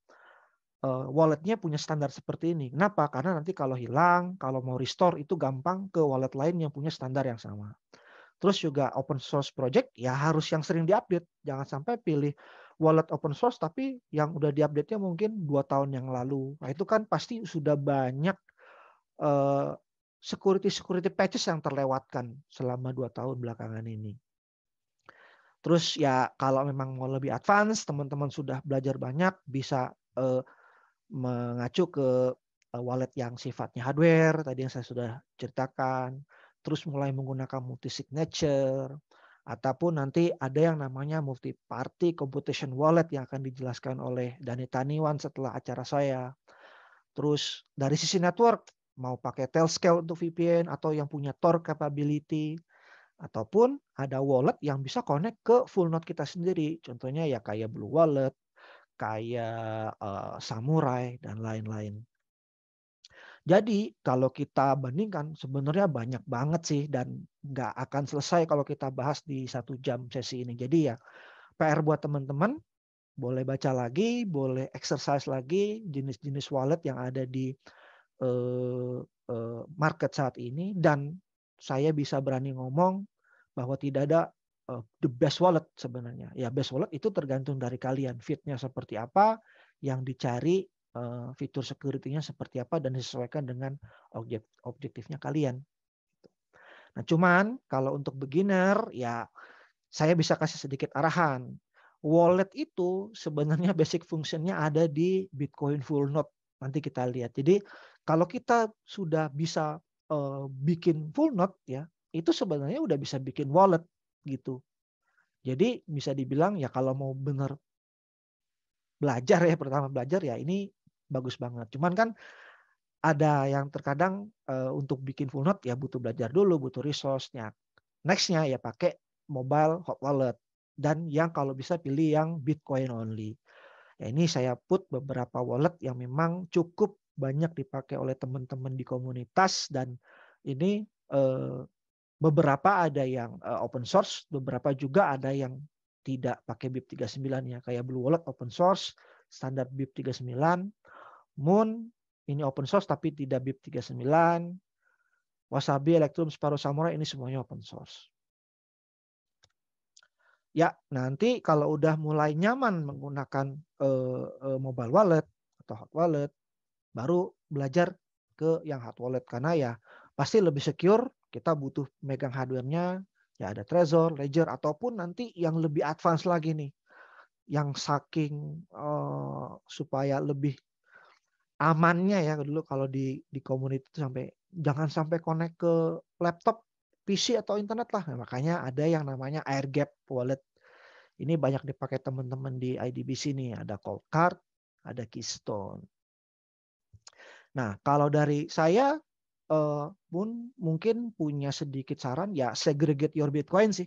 eh, walletnya punya standar seperti ini. Kenapa? Karena nanti kalau hilang, kalau mau restore itu gampang ke wallet lain yang punya standar yang sama. Terus juga open source project ya harus yang sering diupdate. Jangan sampai pilih wallet open source tapi yang udah diupdate-nya mungkin dua tahun yang lalu. Nah, itu kan pasti sudah banyak eh, security security security patches yang terlewatkan selama dua tahun belakangan ini. Terus ya kalau memang mau lebih advance, teman-teman sudah belajar banyak bisa uh, mengacu ke eh, wallet yang sifatnya hardware tadi yang saya sudah ceritakan terus mulai menggunakan multi signature ataupun nanti ada yang namanya multi party computation wallet yang akan dijelaskan oleh Dani Taniwan setelah acara saya. Terus dari sisi network mau pakai Telscale untuk VPN atau yang punya Tor capability ataupun ada wallet yang bisa connect ke full node kita sendiri. Contohnya ya kayak Blue Wallet, kayak uh, Samurai dan lain-lain. Jadi kalau kita bandingkan sebenarnya banyak banget sih dan nggak akan selesai kalau kita bahas di satu jam sesi ini. Jadi ya PR buat teman-teman boleh baca lagi, boleh exercise lagi jenis-jenis wallet yang ada di uh, uh, market saat ini dan saya bisa berani ngomong bahwa tidak ada uh, the best wallet sebenarnya. Ya best wallet itu tergantung dari kalian fitnya seperti apa, yang dicari Eh, fitur security-nya seperti apa dan disesuaikan dengan objek objektifnya kalian. Gitu. Nah, cuman kalau untuk beginner ya saya bisa kasih sedikit arahan. Wallet itu sebenarnya basic fungsinya ada di Bitcoin Full Node. Nanti kita lihat. Jadi kalau kita sudah bisa uh, bikin full node ya, itu sebenarnya udah bisa bikin wallet gitu. Jadi bisa dibilang ya kalau mau benar belajar ya pertama belajar ya ini bagus banget. Cuman kan ada yang terkadang uh, untuk bikin full note ya butuh belajar dulu, butuh resource-nya. Next-nya ya pakai mobile hot wallet dan yang kalau bisa pilih yang Bitcoin only. Ya, ini saya put beberapa wallet yang memang cukup banyak dipakai oleh teman-teman di komunitas dan ini eh, beberapa ada yang eh, open source, beberapa juga ada yang tidak pakai BIP 39 ya kayak Blue Wallet open source, standar BIP 39 Moon ini open source tapi tidak BIP 39. Wasabi, Electrum, Sparrow Samurai ini semuanya open source. Ya, nanti kalau udah mulai nyaman menggunakan uh, uh, mobile wallet atau hot wallet, baru belajar ke yang hot wallet karena ya pasti lebih secure, kita butuh megang hardware-nya, ya ada Trezor, Ledger ataupun nanti yang lebih advance lagi nih. Yang saking uh, supaya lebih amannya ya dulu kalau di di community itu sampai jangan sampai connect ke laptop, PC atau internet lah. Nah, makanya ada yang namanya air gap wallet. Ini banyak dipakai teman-teman di IDBC nih, ada Cold Card, ada Keystone. Nah, kalau dari saya eh, pun mungkin punya sedikit saran ya segregate your Bitcoin sih.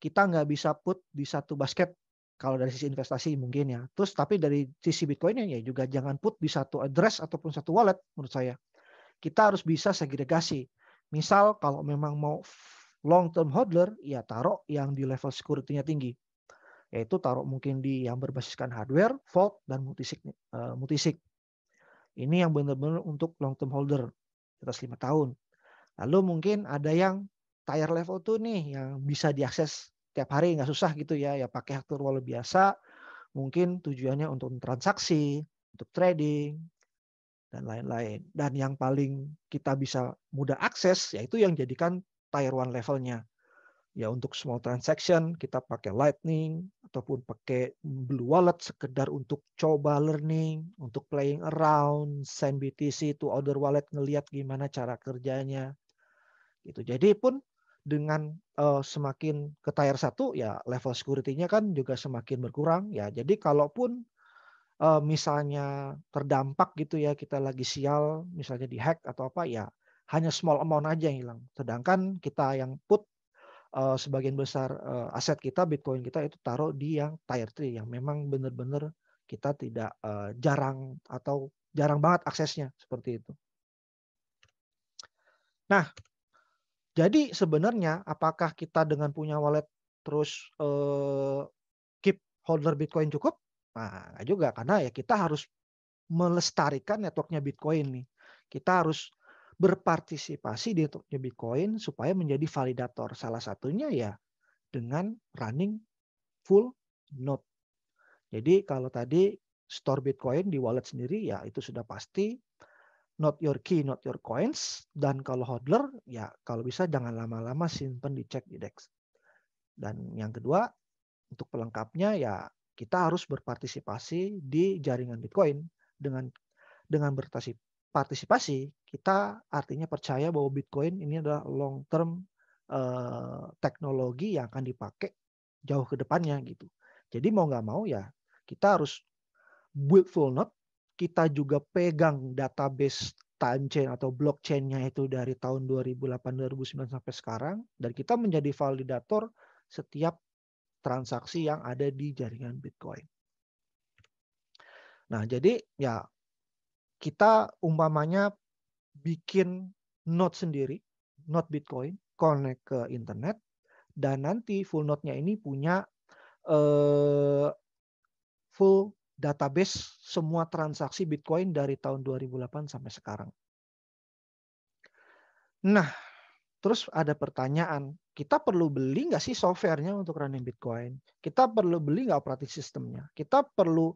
Kita nggak bisa put di satu basket kalau dari sisi investasi mungkin ya. Terus tapi dari sisi Bitcoinnya ya juga jangan put di satu address ataupun satu wallet menurut saya. Kita harus bisa segregasi. Misal kalau memang mau long term holder ya taruh yang di level security-nya tinggi. Yaitu taruh mungkin di yang berbasiskan hardware, vault dan multisig eh, multisig. Ini yang benar-benar untuk long term holder di atas 5 tahun. Lalu mungkin ada yang tier level tuh nih yang bisa diakses tiap hari nggak susah gitu ya ya pakai hak wallet biasa mungkin tujuannya untuk transaksi untuk trading dan lain-lain dan yang paling kita bisa mudah akses yaitu yang jadikan tier one levelnya ya untuk small transaction kita pakai lightning ataupun pakai blue wallet sekedar untuk coba learning untuk playing around send BTC to other wallet ngelihat gimana cara kerjanya gitu jadi pun dengan uh, semakin ke tier 1 ya level security-nya kan juga semakin berkurang ya. Jadi kalaupun uh, misalnya terdampak gitu ya kita lagi sial misalnya di hack atau apa ya hanya small amount aja yang hilang. Sedangkan kita yang put uh, sebagian besar uh, aset kita Bitcoin kita itu taruh di yang tier 3 yang memang benar-benar kita tidak uh, jarang atau jarang banget aksesnya seperti itu. Nah, jadi sebenarnya apakah kita dengan punya wallet terus eh, keep holder Bitcoin cukup? Nah, juga karena ya kita harus melestarikan networknya Bitcoin nih. Kita harus berpartisipasi di networknya Bitcoin supaya menjadi validator. Salah satunya ya dengan running full node. Jadi kalau tadi store Bitcoin di wallet sendiri ya itu sudah pasti not your key, not your coins. Dan kalau hodler, ya kalau bisa jangan lama-lama simpan di check di DEX. Dan yang kedua, untuk pelengkapnya ya kita harus berpartisipasi di jaringan Bitcoin dengan dengan berpartisipasi kita artinya percaya bahwa Bitcoin ini adalah long term eh, teknologi yang akan dipakai jauh ke depannya gitu. Jadi mau nggak mau ya kita harus build full node kita juga pegang database time chain atau blockchainnya itu dari tahun 2008-2009 sampai sekarang dan kita menjadi validator setiap transaksi yang ada di jaringan Bitcoin. Nah jadi ya kita umpamanya bikin node sendiri, node Bitcoin, connect ke internet dan nanti full node-nya ini punya uh, full database semua transaksi Bitcoin dari tahun 2008 sampai sekarang. Nah, terus ada pertanyaan, kita perlu beli nggak sih softwarenya untuk running Bitcoin? Kita perlu beli nggak operasi sistemnya? Kita perlu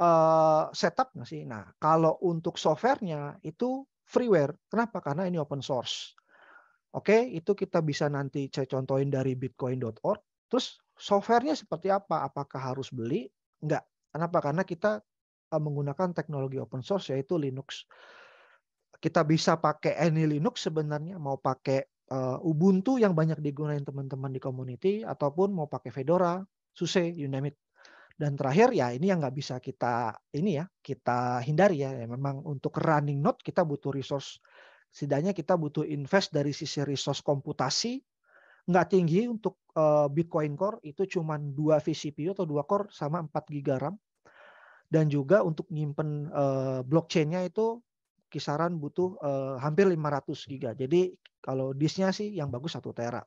uh, setup nggak sih? Nah, kalau untuk softwarenya itu freeware. Kenapa? Karena ini open source. Oke, itu kita bisa nanti saya contohin dari bitcoin.org. Terus softwarenya seperti apa? Apakah harus beli? Nggak. Kenapa? Karena kita eh, menggunakan teknologi open source yaitu Linux. Kita bisa pakai any Linux sebenarnya, mau pakai eh, Ubuntu yang banyak digunakan teman-teman di community ataupun mau pakai Fedora, SUSE, you Dan terakhir ya ini yang nggak bisa kita ini ya kita hindari ya. ya memang untuk running node kita butuh resource setidaknya kita butuh invest dari sisi resource komputasi nggak tinggi untuk uh, Bitcoin Core itu cuma dua vCPU atau dua core sama 4 GB RAM. Dan juga untuk nyimpen uh, blockchain-nya itu kisaran butuh uh, hampir 500 GB. Jadi kalau disknya sih yang bagus satu tera.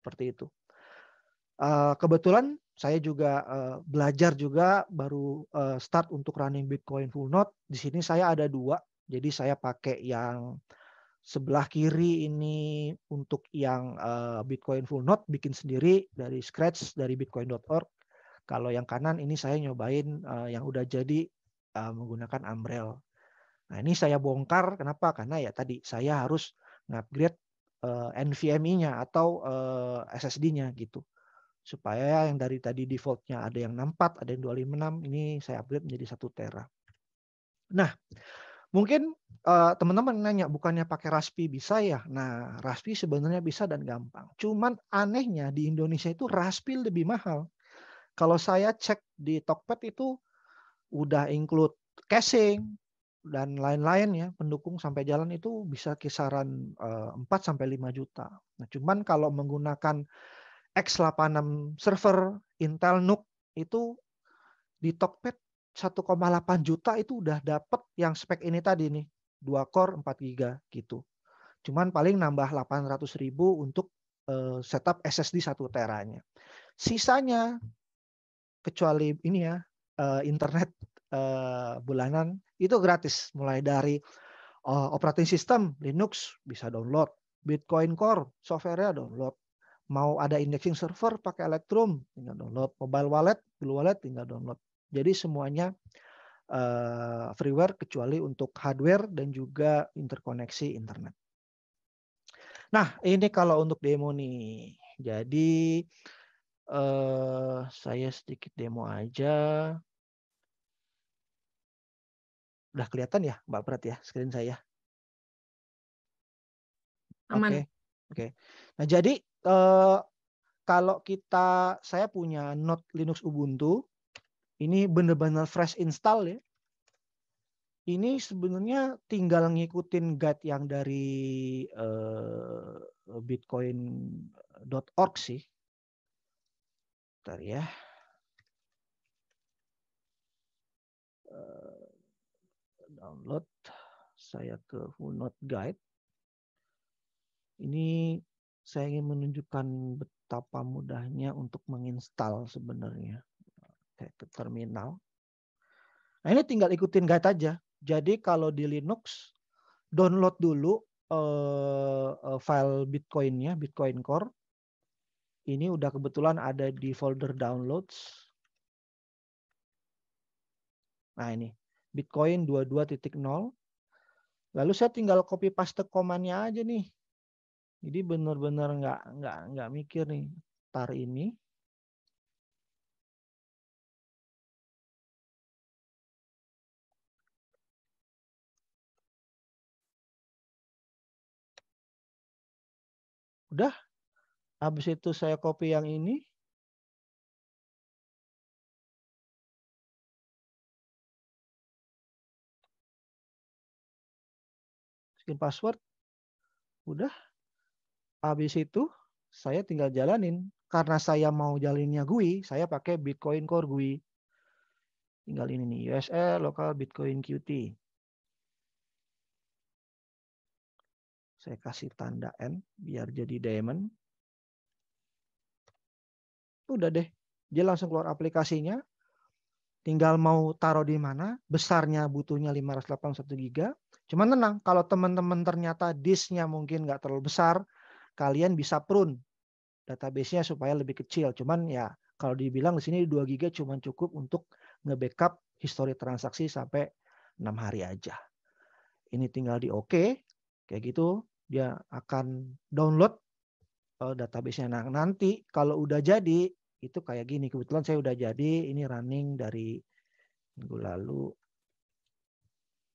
Seperti itu. Uh, kebetulan saya juga uh, belajar juga baru uh, start untuk running Bitcoin full node. Di sini saya ada dua, jadi saya pakai yang sebelah kiri ini untuk yang uh, Bitcoin full node bikin sendiri dari scratch dari bitcoin.org. Kalau yang kanan ini saya nyobain uh, yang udah jadi uh, menggunakan Amrel. Nah, ini saya bongkar kenapa? Karena ya tadi saya harus ngupgrade uh, NVMe-nya atau uh, SSD-nya gitu. Supaya yang dari tadi defaultnya ada yang 64, ada yang 256, ini saya upgrade menjadi satu tera. Nah, mungkin uh, teman-teman nanya bukannya pakai Raspi bisa ya? Nah, Raspi sebenarnya bisa dan gampang. Cuman anehnya di Indonesia itu Raspi lebih mahal. Kalau saya cek di Tokped itu udah include casing dan lain-lain ya, pendukung sampai jalan itu bisa kisaran uh, 4 sampai 5 juta. Nah, cuman kalau menggunakan X86 server Intel NUC itu di Tokped 1,8 juta itu udah dapet yang spek ini tadi nih 2 core 4 giga gitu. Cuman paling nambah 800 ribu untuk eh, setup SSD 1 teranya. Sisanya kecuali ini ya eh, internet eh, bulanan itu gratis mulai dari operating system Linux bisa download, Bitcoin Core softwarenya download, mau ada indexing server pakai Electrum tinggal download, mobile wallet, Blue Wallet tinggal download. Jadi semuanya uh, freeware kecuali untuk hardware dan juga interkoneksi internet. Nah, ini kalau untuk demo nih. Jadi uh, saya sedikit demo aja. Udah kelihatan ya, Mbak Prat ya, screen saya. Aman. Oke. Okay. Oke. Okay. Nah, jadi uh, kalau kita saya punya Node Linux Ubuntu ini benar-benar fresh install ya. Ini sebenarnya tinggal ngikutin guide yang dari uh, eh, bitcoin.org sih. Bentar ya. Uh, download saya ke full note Guide. Ini saya ingin menunjukkan betapa mudahnya untuk menginstal sebenarnya kayak ke terminal. Nah ini tinggal ikutin guide aja. Jadi kalau di Linux download dulu uh, file Bitcoinnya, Bitcoin Core. Ini udah kebetulan ada di folder downloads. Nah ini Bitcoin 22.0. Lalu saya tinggal copy paste komannya aja nih. Jadi benar-benar nggak nggak nggak mikir nih tar ini Udah. Habis itu saya copy yang ini. skin password. Udah. Habis itu saya tinggal jalanin. Karena saya mau jalinnya GUI, saya pakai Bitcoin Core GUI. Tinggal ini nih, USL Local Bitcoin QT. Saya kasih tanda N biar jadi diamond. Udah deh, dia langsung keluar aplikasinya. Tinggal mau taruh di mana, besarnya butuhnya 581 GB. Cuman tenang, kalau teman-teman ternyata disknya mungkin nggak terlalu besar, kalian bisa prune database-nya supaya lebih kecil. Cuman ya kalau dibilang di sini 2 GB cuma cukup untuk nge-backup histori transaksi sampai 6 hari aja. Ini tinggal di oke, OK, kayak gitu dia akan download eh, database-nya. Nah nanti kalau udah jadi itu kayak gini. Kebetulan saya udah jadi. Ini running dari minggu lalu.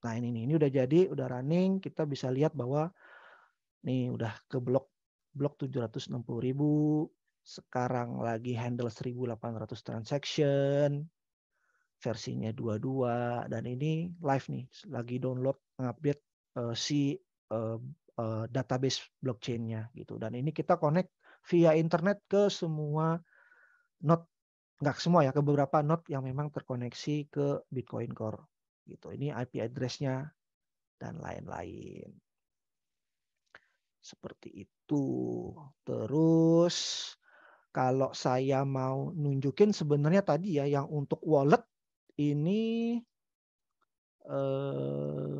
Nah ini ini, ini udah jadi, udah running. Kita bisa lihat bahwa ini udah ke blok blok 760 ribu. Sekarang lagi handle 1800 transaction. Versinya 22 dan ini live nih, lagi download mengupdate uh, eh, si uh, uh, database blockchainnya gitu. Dan ini kita connect via internet ke semua node, nggak semua ya, ke beberapa node yang memang terkoneksi ke Bitcoin Core gitu. Ini IP address-nya dan lain-lain. Seperti itu. Terus kalau saya mau nunjukin sebenarnya tadi ya yang untuk wallet ini eh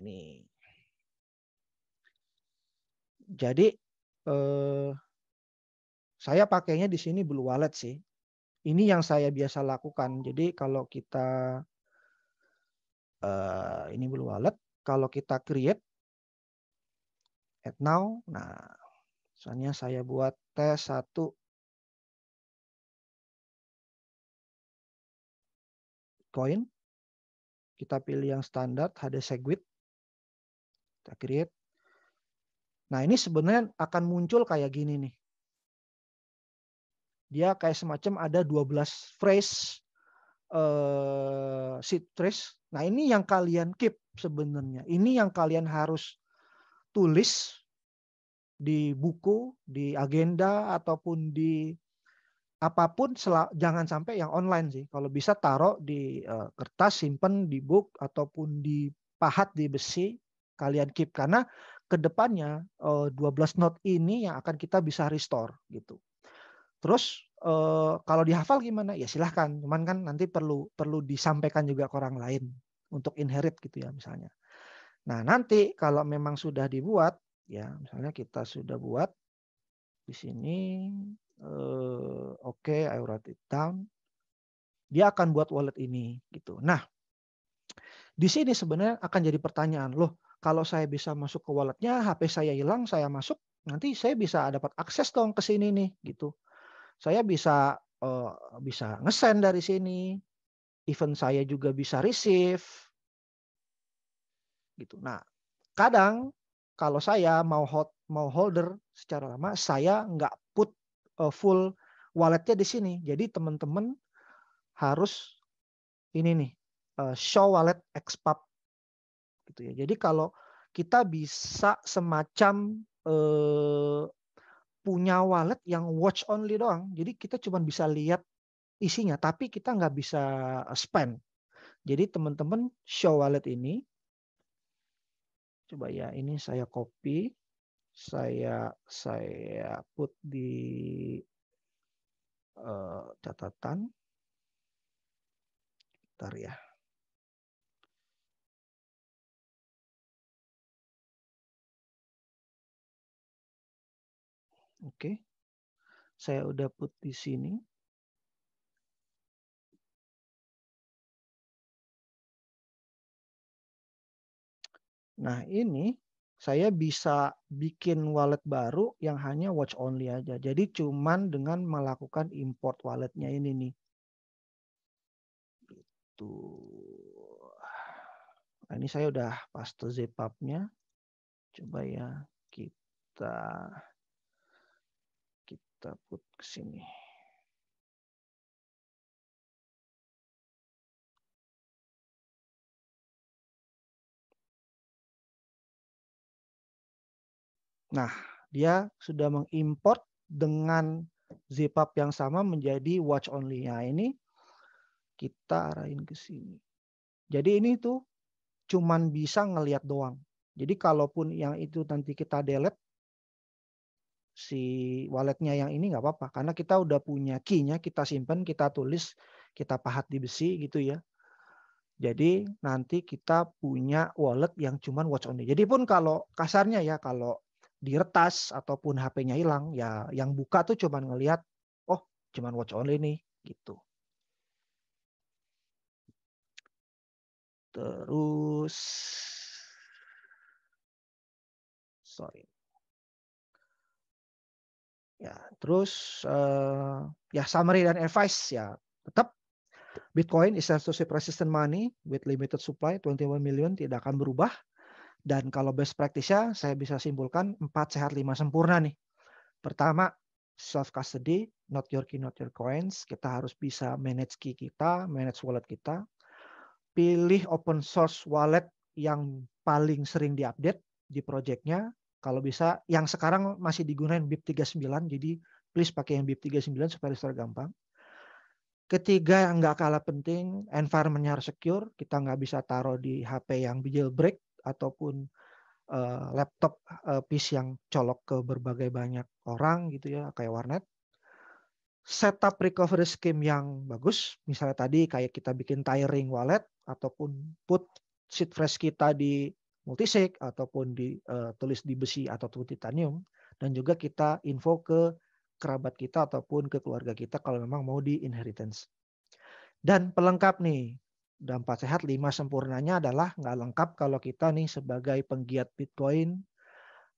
ini. Jadi eh, saya pakainya di sini Blue Wallet sih. Ini yang saya biasa lakukan. Jadi kalau kita eh, ini Blue Wallet, kalau kita create at now, nah misalnya saya buat tes satu coin kita pilih yang standar ada Segwit kita Nah ini sebenarnya akan muncul kayak gini nih. Dia kayak semacam ada 12 phrase eh, phrase. Nah ini yang kalian keep sebenarnya. Ini yang kalian harus tulis di buku, di agenda ataupun di apapun jangan sampai yang online sih. Kalau bisa taruh di eh, kertas, simpen di book ataupun di pahat di besi kalian keep karena kedepannya 12 eh, not ini yang akan kita bisa restore gitu. Terus eh, kalau dihafal gimana? Ya silahkan, cuman kan nanti perlu perlu disampaikan juga ke orang lain untuk inherit gitu ya misalnya. Nah nanti kalau memang sudah dibuat ya misalnya kita sudah buat di sini eh, oke okay, I write it down dia akan buat wallet ini gitu. Nah di sini sebenarnya akan jadi pertanyaan loh kalau saya bisa masuk ke walletnya, HP saya hilang, saya masuk, nanti saya bisa dapat akses dong ke sini nih, gitu. Saya bisa uh, bisa ngesend dari sini, event saya juga bisa receive, gitu. Nah, kadang kalau saya mau hot mau holder secara lama, saya nggak put uh, full walletnya di sini. Jadi teman-teman harus ini nih eh, show wallet xpub gitu ya. Jadi kalau kita bisa semacam eh, punya wallet yang watch only doang. Jadi kita cuma bisa lihat isinya, tapi kita nggak bisa spend. Jadi teman-teman show wallet ini, coba ya ini saya copy, saya saya put di eh, catatan. Bentar ya. Oke. Okay. Saya udah put di sini. Nah, ini saya bisa bikin wallet baru yang hanya watch only aja. Jadi cuman dengan melakukan import walletnya ini nih. Gitu. Nah, ini saya udah paste zpub-nya. Coba ya kita kita put ke sini. Nah, dia sudah mengimport dengan zip up yang sama menjadi watch only. Nah, ini kita arahin ke sini. Jadi ini tuh cuman bisa ngelihat doang. Jadi kalaupun yang itu nanti kita delete, si walletnya yang ini nggak apa-apa karena kita udah punya key kita simpan kita tulis kita pahat di besi gitu ya jadi nanti kita punya wallet yang cuman watch only jadi pun kalau kasarnya ya kalau diretas ataupun HP-nya hilang ya yang buka tuh cuman ngelihat oh cuman watch only nih gitu terus sorry Ya, terus uh, ya summary dan advice ya tetap Bitcoin is a social persistent money with limited supply 21 million tidak akan berubah dan kalau best practice-nya saya bisa simpulkan 4 sehat 5 sempurna nih. Pertama, self custody, not your key, not your coins. Kita harus bisa manage key kita, manage wallet kita. Pilih open source wallet yang paling sering diupdate di projectnya kalau bisa yang sekarang masih digunakan BIP 39 jadi please pakai yang BIP 39 supaya restore gampang. Ketiga yang nggak kalah penting, environmentnya harus secure. Kita nggak bisa taruh di HP yang jailbreak ataupun uh, laptop uh, eh, PC yang colok ke berbagai banyak orang gitu ya, kayak warnet. Setup recovery scheme yang bagus, misalnya tadi kayak kita bikin tiring wallet ataupun put seed fresh kita di multisig ataupun ditulis eh, di besi atau titanium dan juga kita info ke kerabat kita ataupun ke keluarga kita kalau memang mau di inheritance. Dan pelengkap nih, dampak sehat lima sempurnanya adalah nggak lengkap kalau kita nih sebagai penggiat Bitcoin,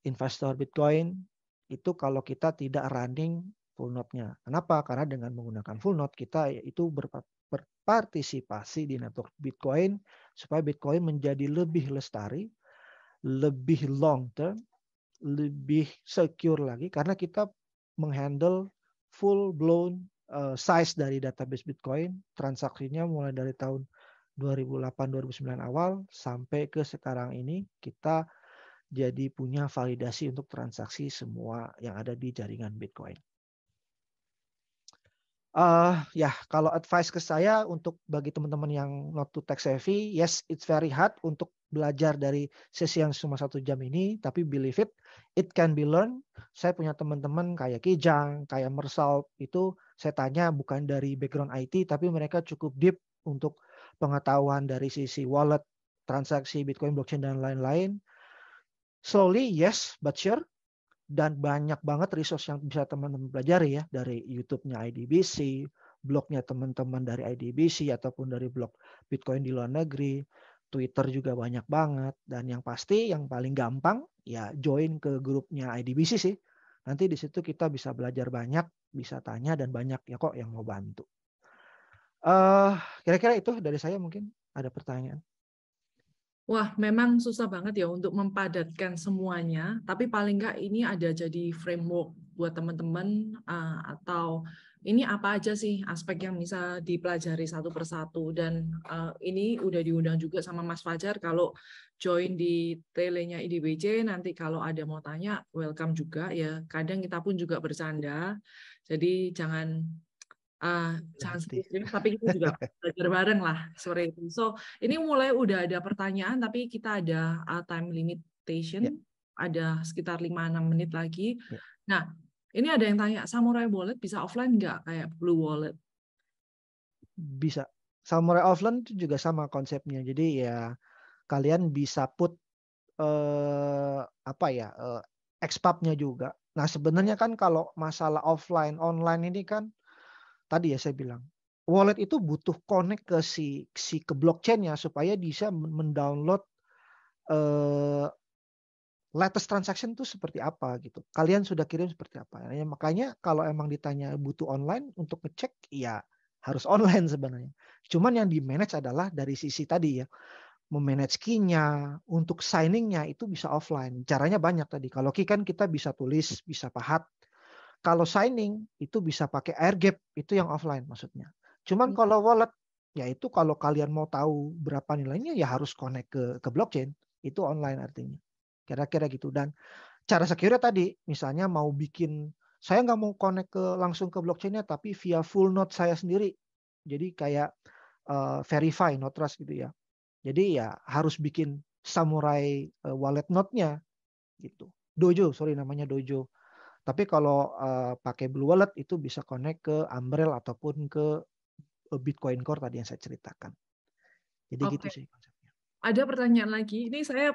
investor Bitcoin, itu kalau kita tidak running full node-nya. Kenapa? Karena dengan menggunakan full node kita itu berpartisipasi di network Bitcoin supaya Bitcoin menjadi lebih lestari lebih long term, lebih secure lagi karena kita menghandle full blown uh, eh, size dari database Bitcoin, transaksinya mulai dari tahun 2008-2009 awal sampai ke sekarang ini kita jadi punya validasi untuk transaksi semua yang ada di jaringan Bitcoin. Uh, ya, kalau advice ke saya untuk bagi teman-teman yang not to tech savvy, yes, it's very hard untuk belajar dari sesi yang cuma satu jam ini, tapi believe it, it can be learned. Saya punya teman-teman kayak Kijang, kayak Mersal, itu saya tanya bukan dari background IT, tapi mereka cukup deep untuk pengetahuan dari sisi wallet, transaksi, Bitcoin, blockchain, dan lain-lain. Slowly, yes, but sure, dan banyak banget resource yang bisa teman-teman pelajari ya dari YouTube-nya IDBC, blognya teman-teman dari IDBC ataupun dari blog Bitcoin di luar negeri, Twitter juga banyak banget dan yang pasti yang paling gampang ya join ke grupnya IDBC sih. Nanti di situ kita bisa belajar banyak, bisa tanya dan banyak ya kok yang mau bantu. Eh uh, kira-kira itu dari saya mungkin ada pertanyaan. Wah, memang susah banget ya untuk mempadatkan semuanya, tapi paling nggak ini ada jadi framework buat teman-teman eh, atau ini apa aja sih aspek yang bisa dipelajari satu persatu dan eh, ini udah diundang juga sama Mas Fajar kalau join di telenya IDBC nanti kalau ada mau tanya welcome juga ya. Kadang kita pun juga bercanda. Jadi jangan Uh, ah, jangan tapi kita juga belajar bareng lah sore itu. So ini mulai udah ada pertanyaan, tapi kita ada uh, time limitation, yeah. ada sekitar lima 6 menit lagi. Yeah. Nah, ini ada yang tanya, Samurai Wallet bisa offline nggak kayak Blue Wallet? Bisa. Samurai offline itu juga sama konsepnya. Jadi ya kalian bisa put eh, apa ya eh, expatnya juga. Nah sebenarnya kan kalau masalah offline online ini kan tadi ya saya bilang wallet itu butuh connect ke si si ke blockchainnya supaya bisa mendownload uh, latest transaction itu seperti apa gitu. Kalian sudah kirim seperti apa. Ya, makanya kalau emang ditanya butuh online untuk ngecek ya harus online sebenarnya. Cuman yang di manage adalah dari sisi tadi ya memanage key untuk signingnya itu bisa offline. Caranya banyak tadi. Kalau key kan kita bisa tulis, bisa pahat, kalau signing itu bisa pakai air gap, itu yang offline maksudnya. Cuman hmm. kalau wallet yaitu kalau kalian mau tahu berapa nilainya ya harus connect ke ke blockchain, itu online artinya. Kira-kira gitu dan cara secure tadi misalnya mau bikin saya nggak mau connect ke langsung ke blockchainnya tapi via full node saya sendiri jadi kayak uh, verify not trust gitu ya jadi ya harus bikin samurai uh, wallet node-nya gitu dojo sorry namanya dojo tapi kalau uh, pakai Blue Wallet itu bisa connect ke umbrella ataupun ke e, Bitcoin Core tadi yang saya ceritakan. Jadi okay. gitu sih konsepnya. Ada pertanyaan lagi. Ini saya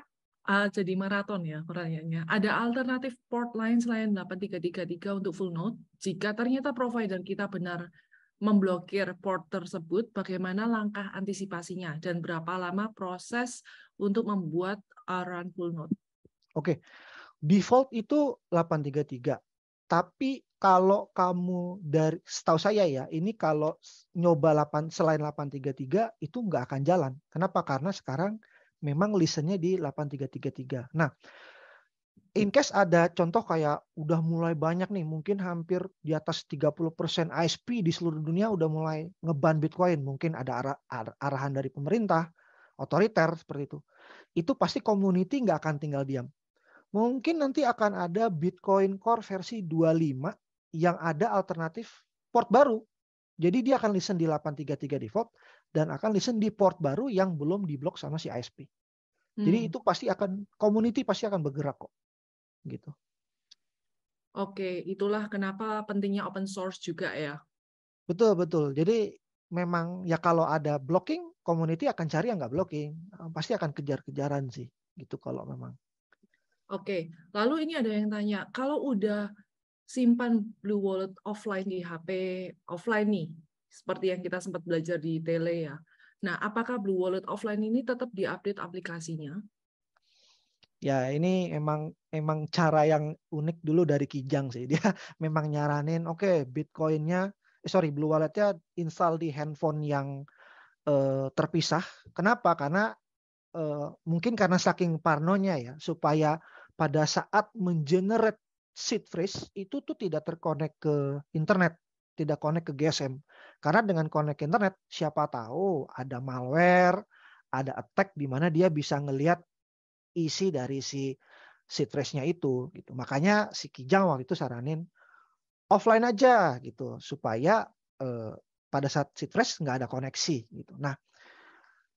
uh, jadi maraton ya pertanyaannya. Ada alternatif port lain selain 8333 untuk full node? Jika ternyata provider kita benar memblokir port tersebut, bagaimana langkah antisipasinya dan berapa lama proses untuk membuat e, run full node? Oke. Okay default itu 833. Tapi kalau kamu dari setahu saya ya, ini kalau nyoba 8 selain 833 itu nggak akan jalan. Kenapa? Karena sekarang memang listennya di 8333. Nah, in case ada contoh kayak udah mulai banyak nih, mungkin hampir di atas 30% ISP di seluruh dunia udah mulai ngeban Bitcoin. Mungkin ada arah, arahan dari pemerintah, otoriter seperti itu. Itu pasti community nggak akan tinggal diam mungkin nanti akan ada Bitcoin Core versi 25 yang ada alternatif port baru. Jadi dia akan listen di 833 default dan akan listen di port baru yang belum diblok sama si ISP. Hmm. Jadi itu pasti akan community pasti akan bergerak kok. Gitu. Oke, itulah kenapa pentingnya open source juga ya. Betul, betul. Jadi memang ya kalau ada blocking, community akan cari yang nggak blocking. Pasti akan kejar-kejaran sih. Gitu kalau memang Oke, lalu ini ada yang tanya, kalau udah simpan Blue Wallet offline di HP offline nih, seperti yang kita sempat belajar di tele ya. Nah, apakah Blue Wallet offline ini tetap diupdate aplikasinya? Ya, ini emang emang cara yang unik dulu dari Kijang sih. Dia memang nyaranin, oke, okay, Bitcoinnya, eh, sorry, Blue Walletnya install di handphone yang eh, terpisah. Kenapa? Karena eh, mungkin karena saking parnonya ya, supaya pada saat mengenerate seed phrase itu tuh tidak terkonek ke internet, tidak connect ke GSM. Karena dengan konek internet, siapa tahu ada malware, ada attack di mana dia bisa ngelihat isi dari si seed phrase-nya itu gitu. Makanya si Kijang waktu itu saranin offline aja gitu supaya eh, pada saat seed phrase nggak ada koneksi gitu. Nah,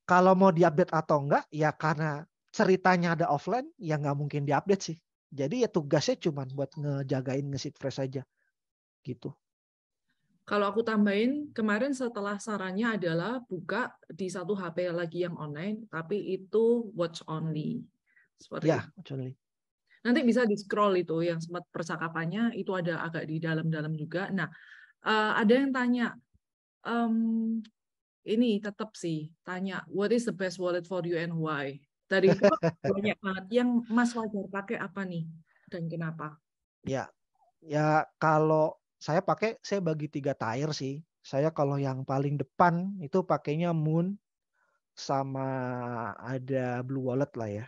kalau mau diupdate atau enggak ya karena ceritanya ada offline, ya nggak mungkin diupdate sih. Jadi ya tugasnya cuma buat ngejagain ngesit fresh aja, gitu. Kalau aku tambahin, kemarin setelah sarannya adalah buka di satu HP lagi yang online, tapi itu watch only. Seperti ya, watch only. Nanti bisa di scroll itu yang sempat percakapannya itu ada agak di dalam-dalam juga. Nah, eh, ada yang tanya, um, ini tetap sih tanya what is the best wallet for you and why dari itu banyak banget yang Mas Wajar pakai apa nih dan kenapa? Ya, ya kalau saya pakai saya bagi tiga tire sih. Saya kalau yang paling depan itu pakainya Moon sama ada Blue Wallet lah ya.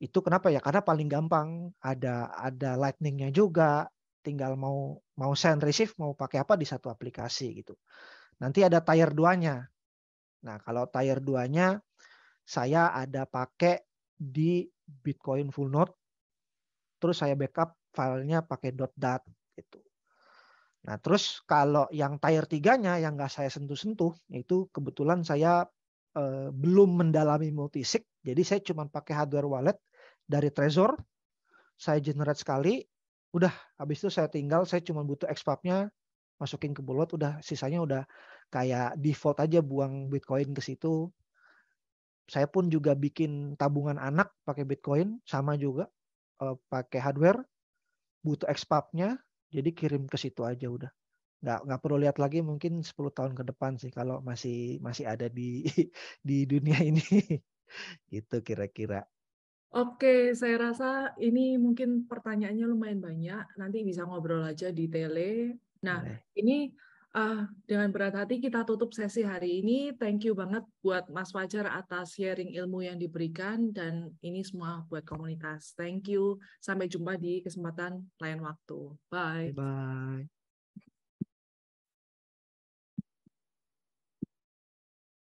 Itu kenapa ya? Karena paling gampang ada ada Lightningnya juga. Tinggal mau mau send receive mau pakai apa di satu aplikasi gitu. Nanti ada tire duanya. Nah kalau tire duanya saya ada pakai di Bitcoin full node terus saya backup filenya pakai dot .dat gitu. Nah, terus kalau yang tier tiganya yang nggak saya sentuh-sentuh, itu kebetulan saya eh, belum mendalami multisig, jadi saya cuma pakai hardware wallet dari Trezor, saya generate sekali, udah habis itu saya tinggal, saya cuma butuh expapnya masukin ke bullet, udah sisanya udah kayak default aja buang Bitcoin ke situ, saya pun juga bikin tabungan anak pakai Bitcoin sama juga uh, pakai hardware butuh expapnya jadi kirim ke situ aja udah nggak nggak perlu lihat lagi mungkin 10 tahun ke depan sih kalau masih masih ada di di dunia ini gitu kira-kira Oke, saya rasa ini mungkin pertanyaannya lumayan banyak. Nanti bisa ngobrol aja di tele. Nah, Oke. ini Uh, dengan berat hati kita tutup sesi hari ini. Thank you banget buat Mas Fajar atas sharing ilmu yang diberikan dan ini semua buat komunitas. Thank you. Sampai jumpa di kesempatan lain waktu. Bye. Bye. -bye.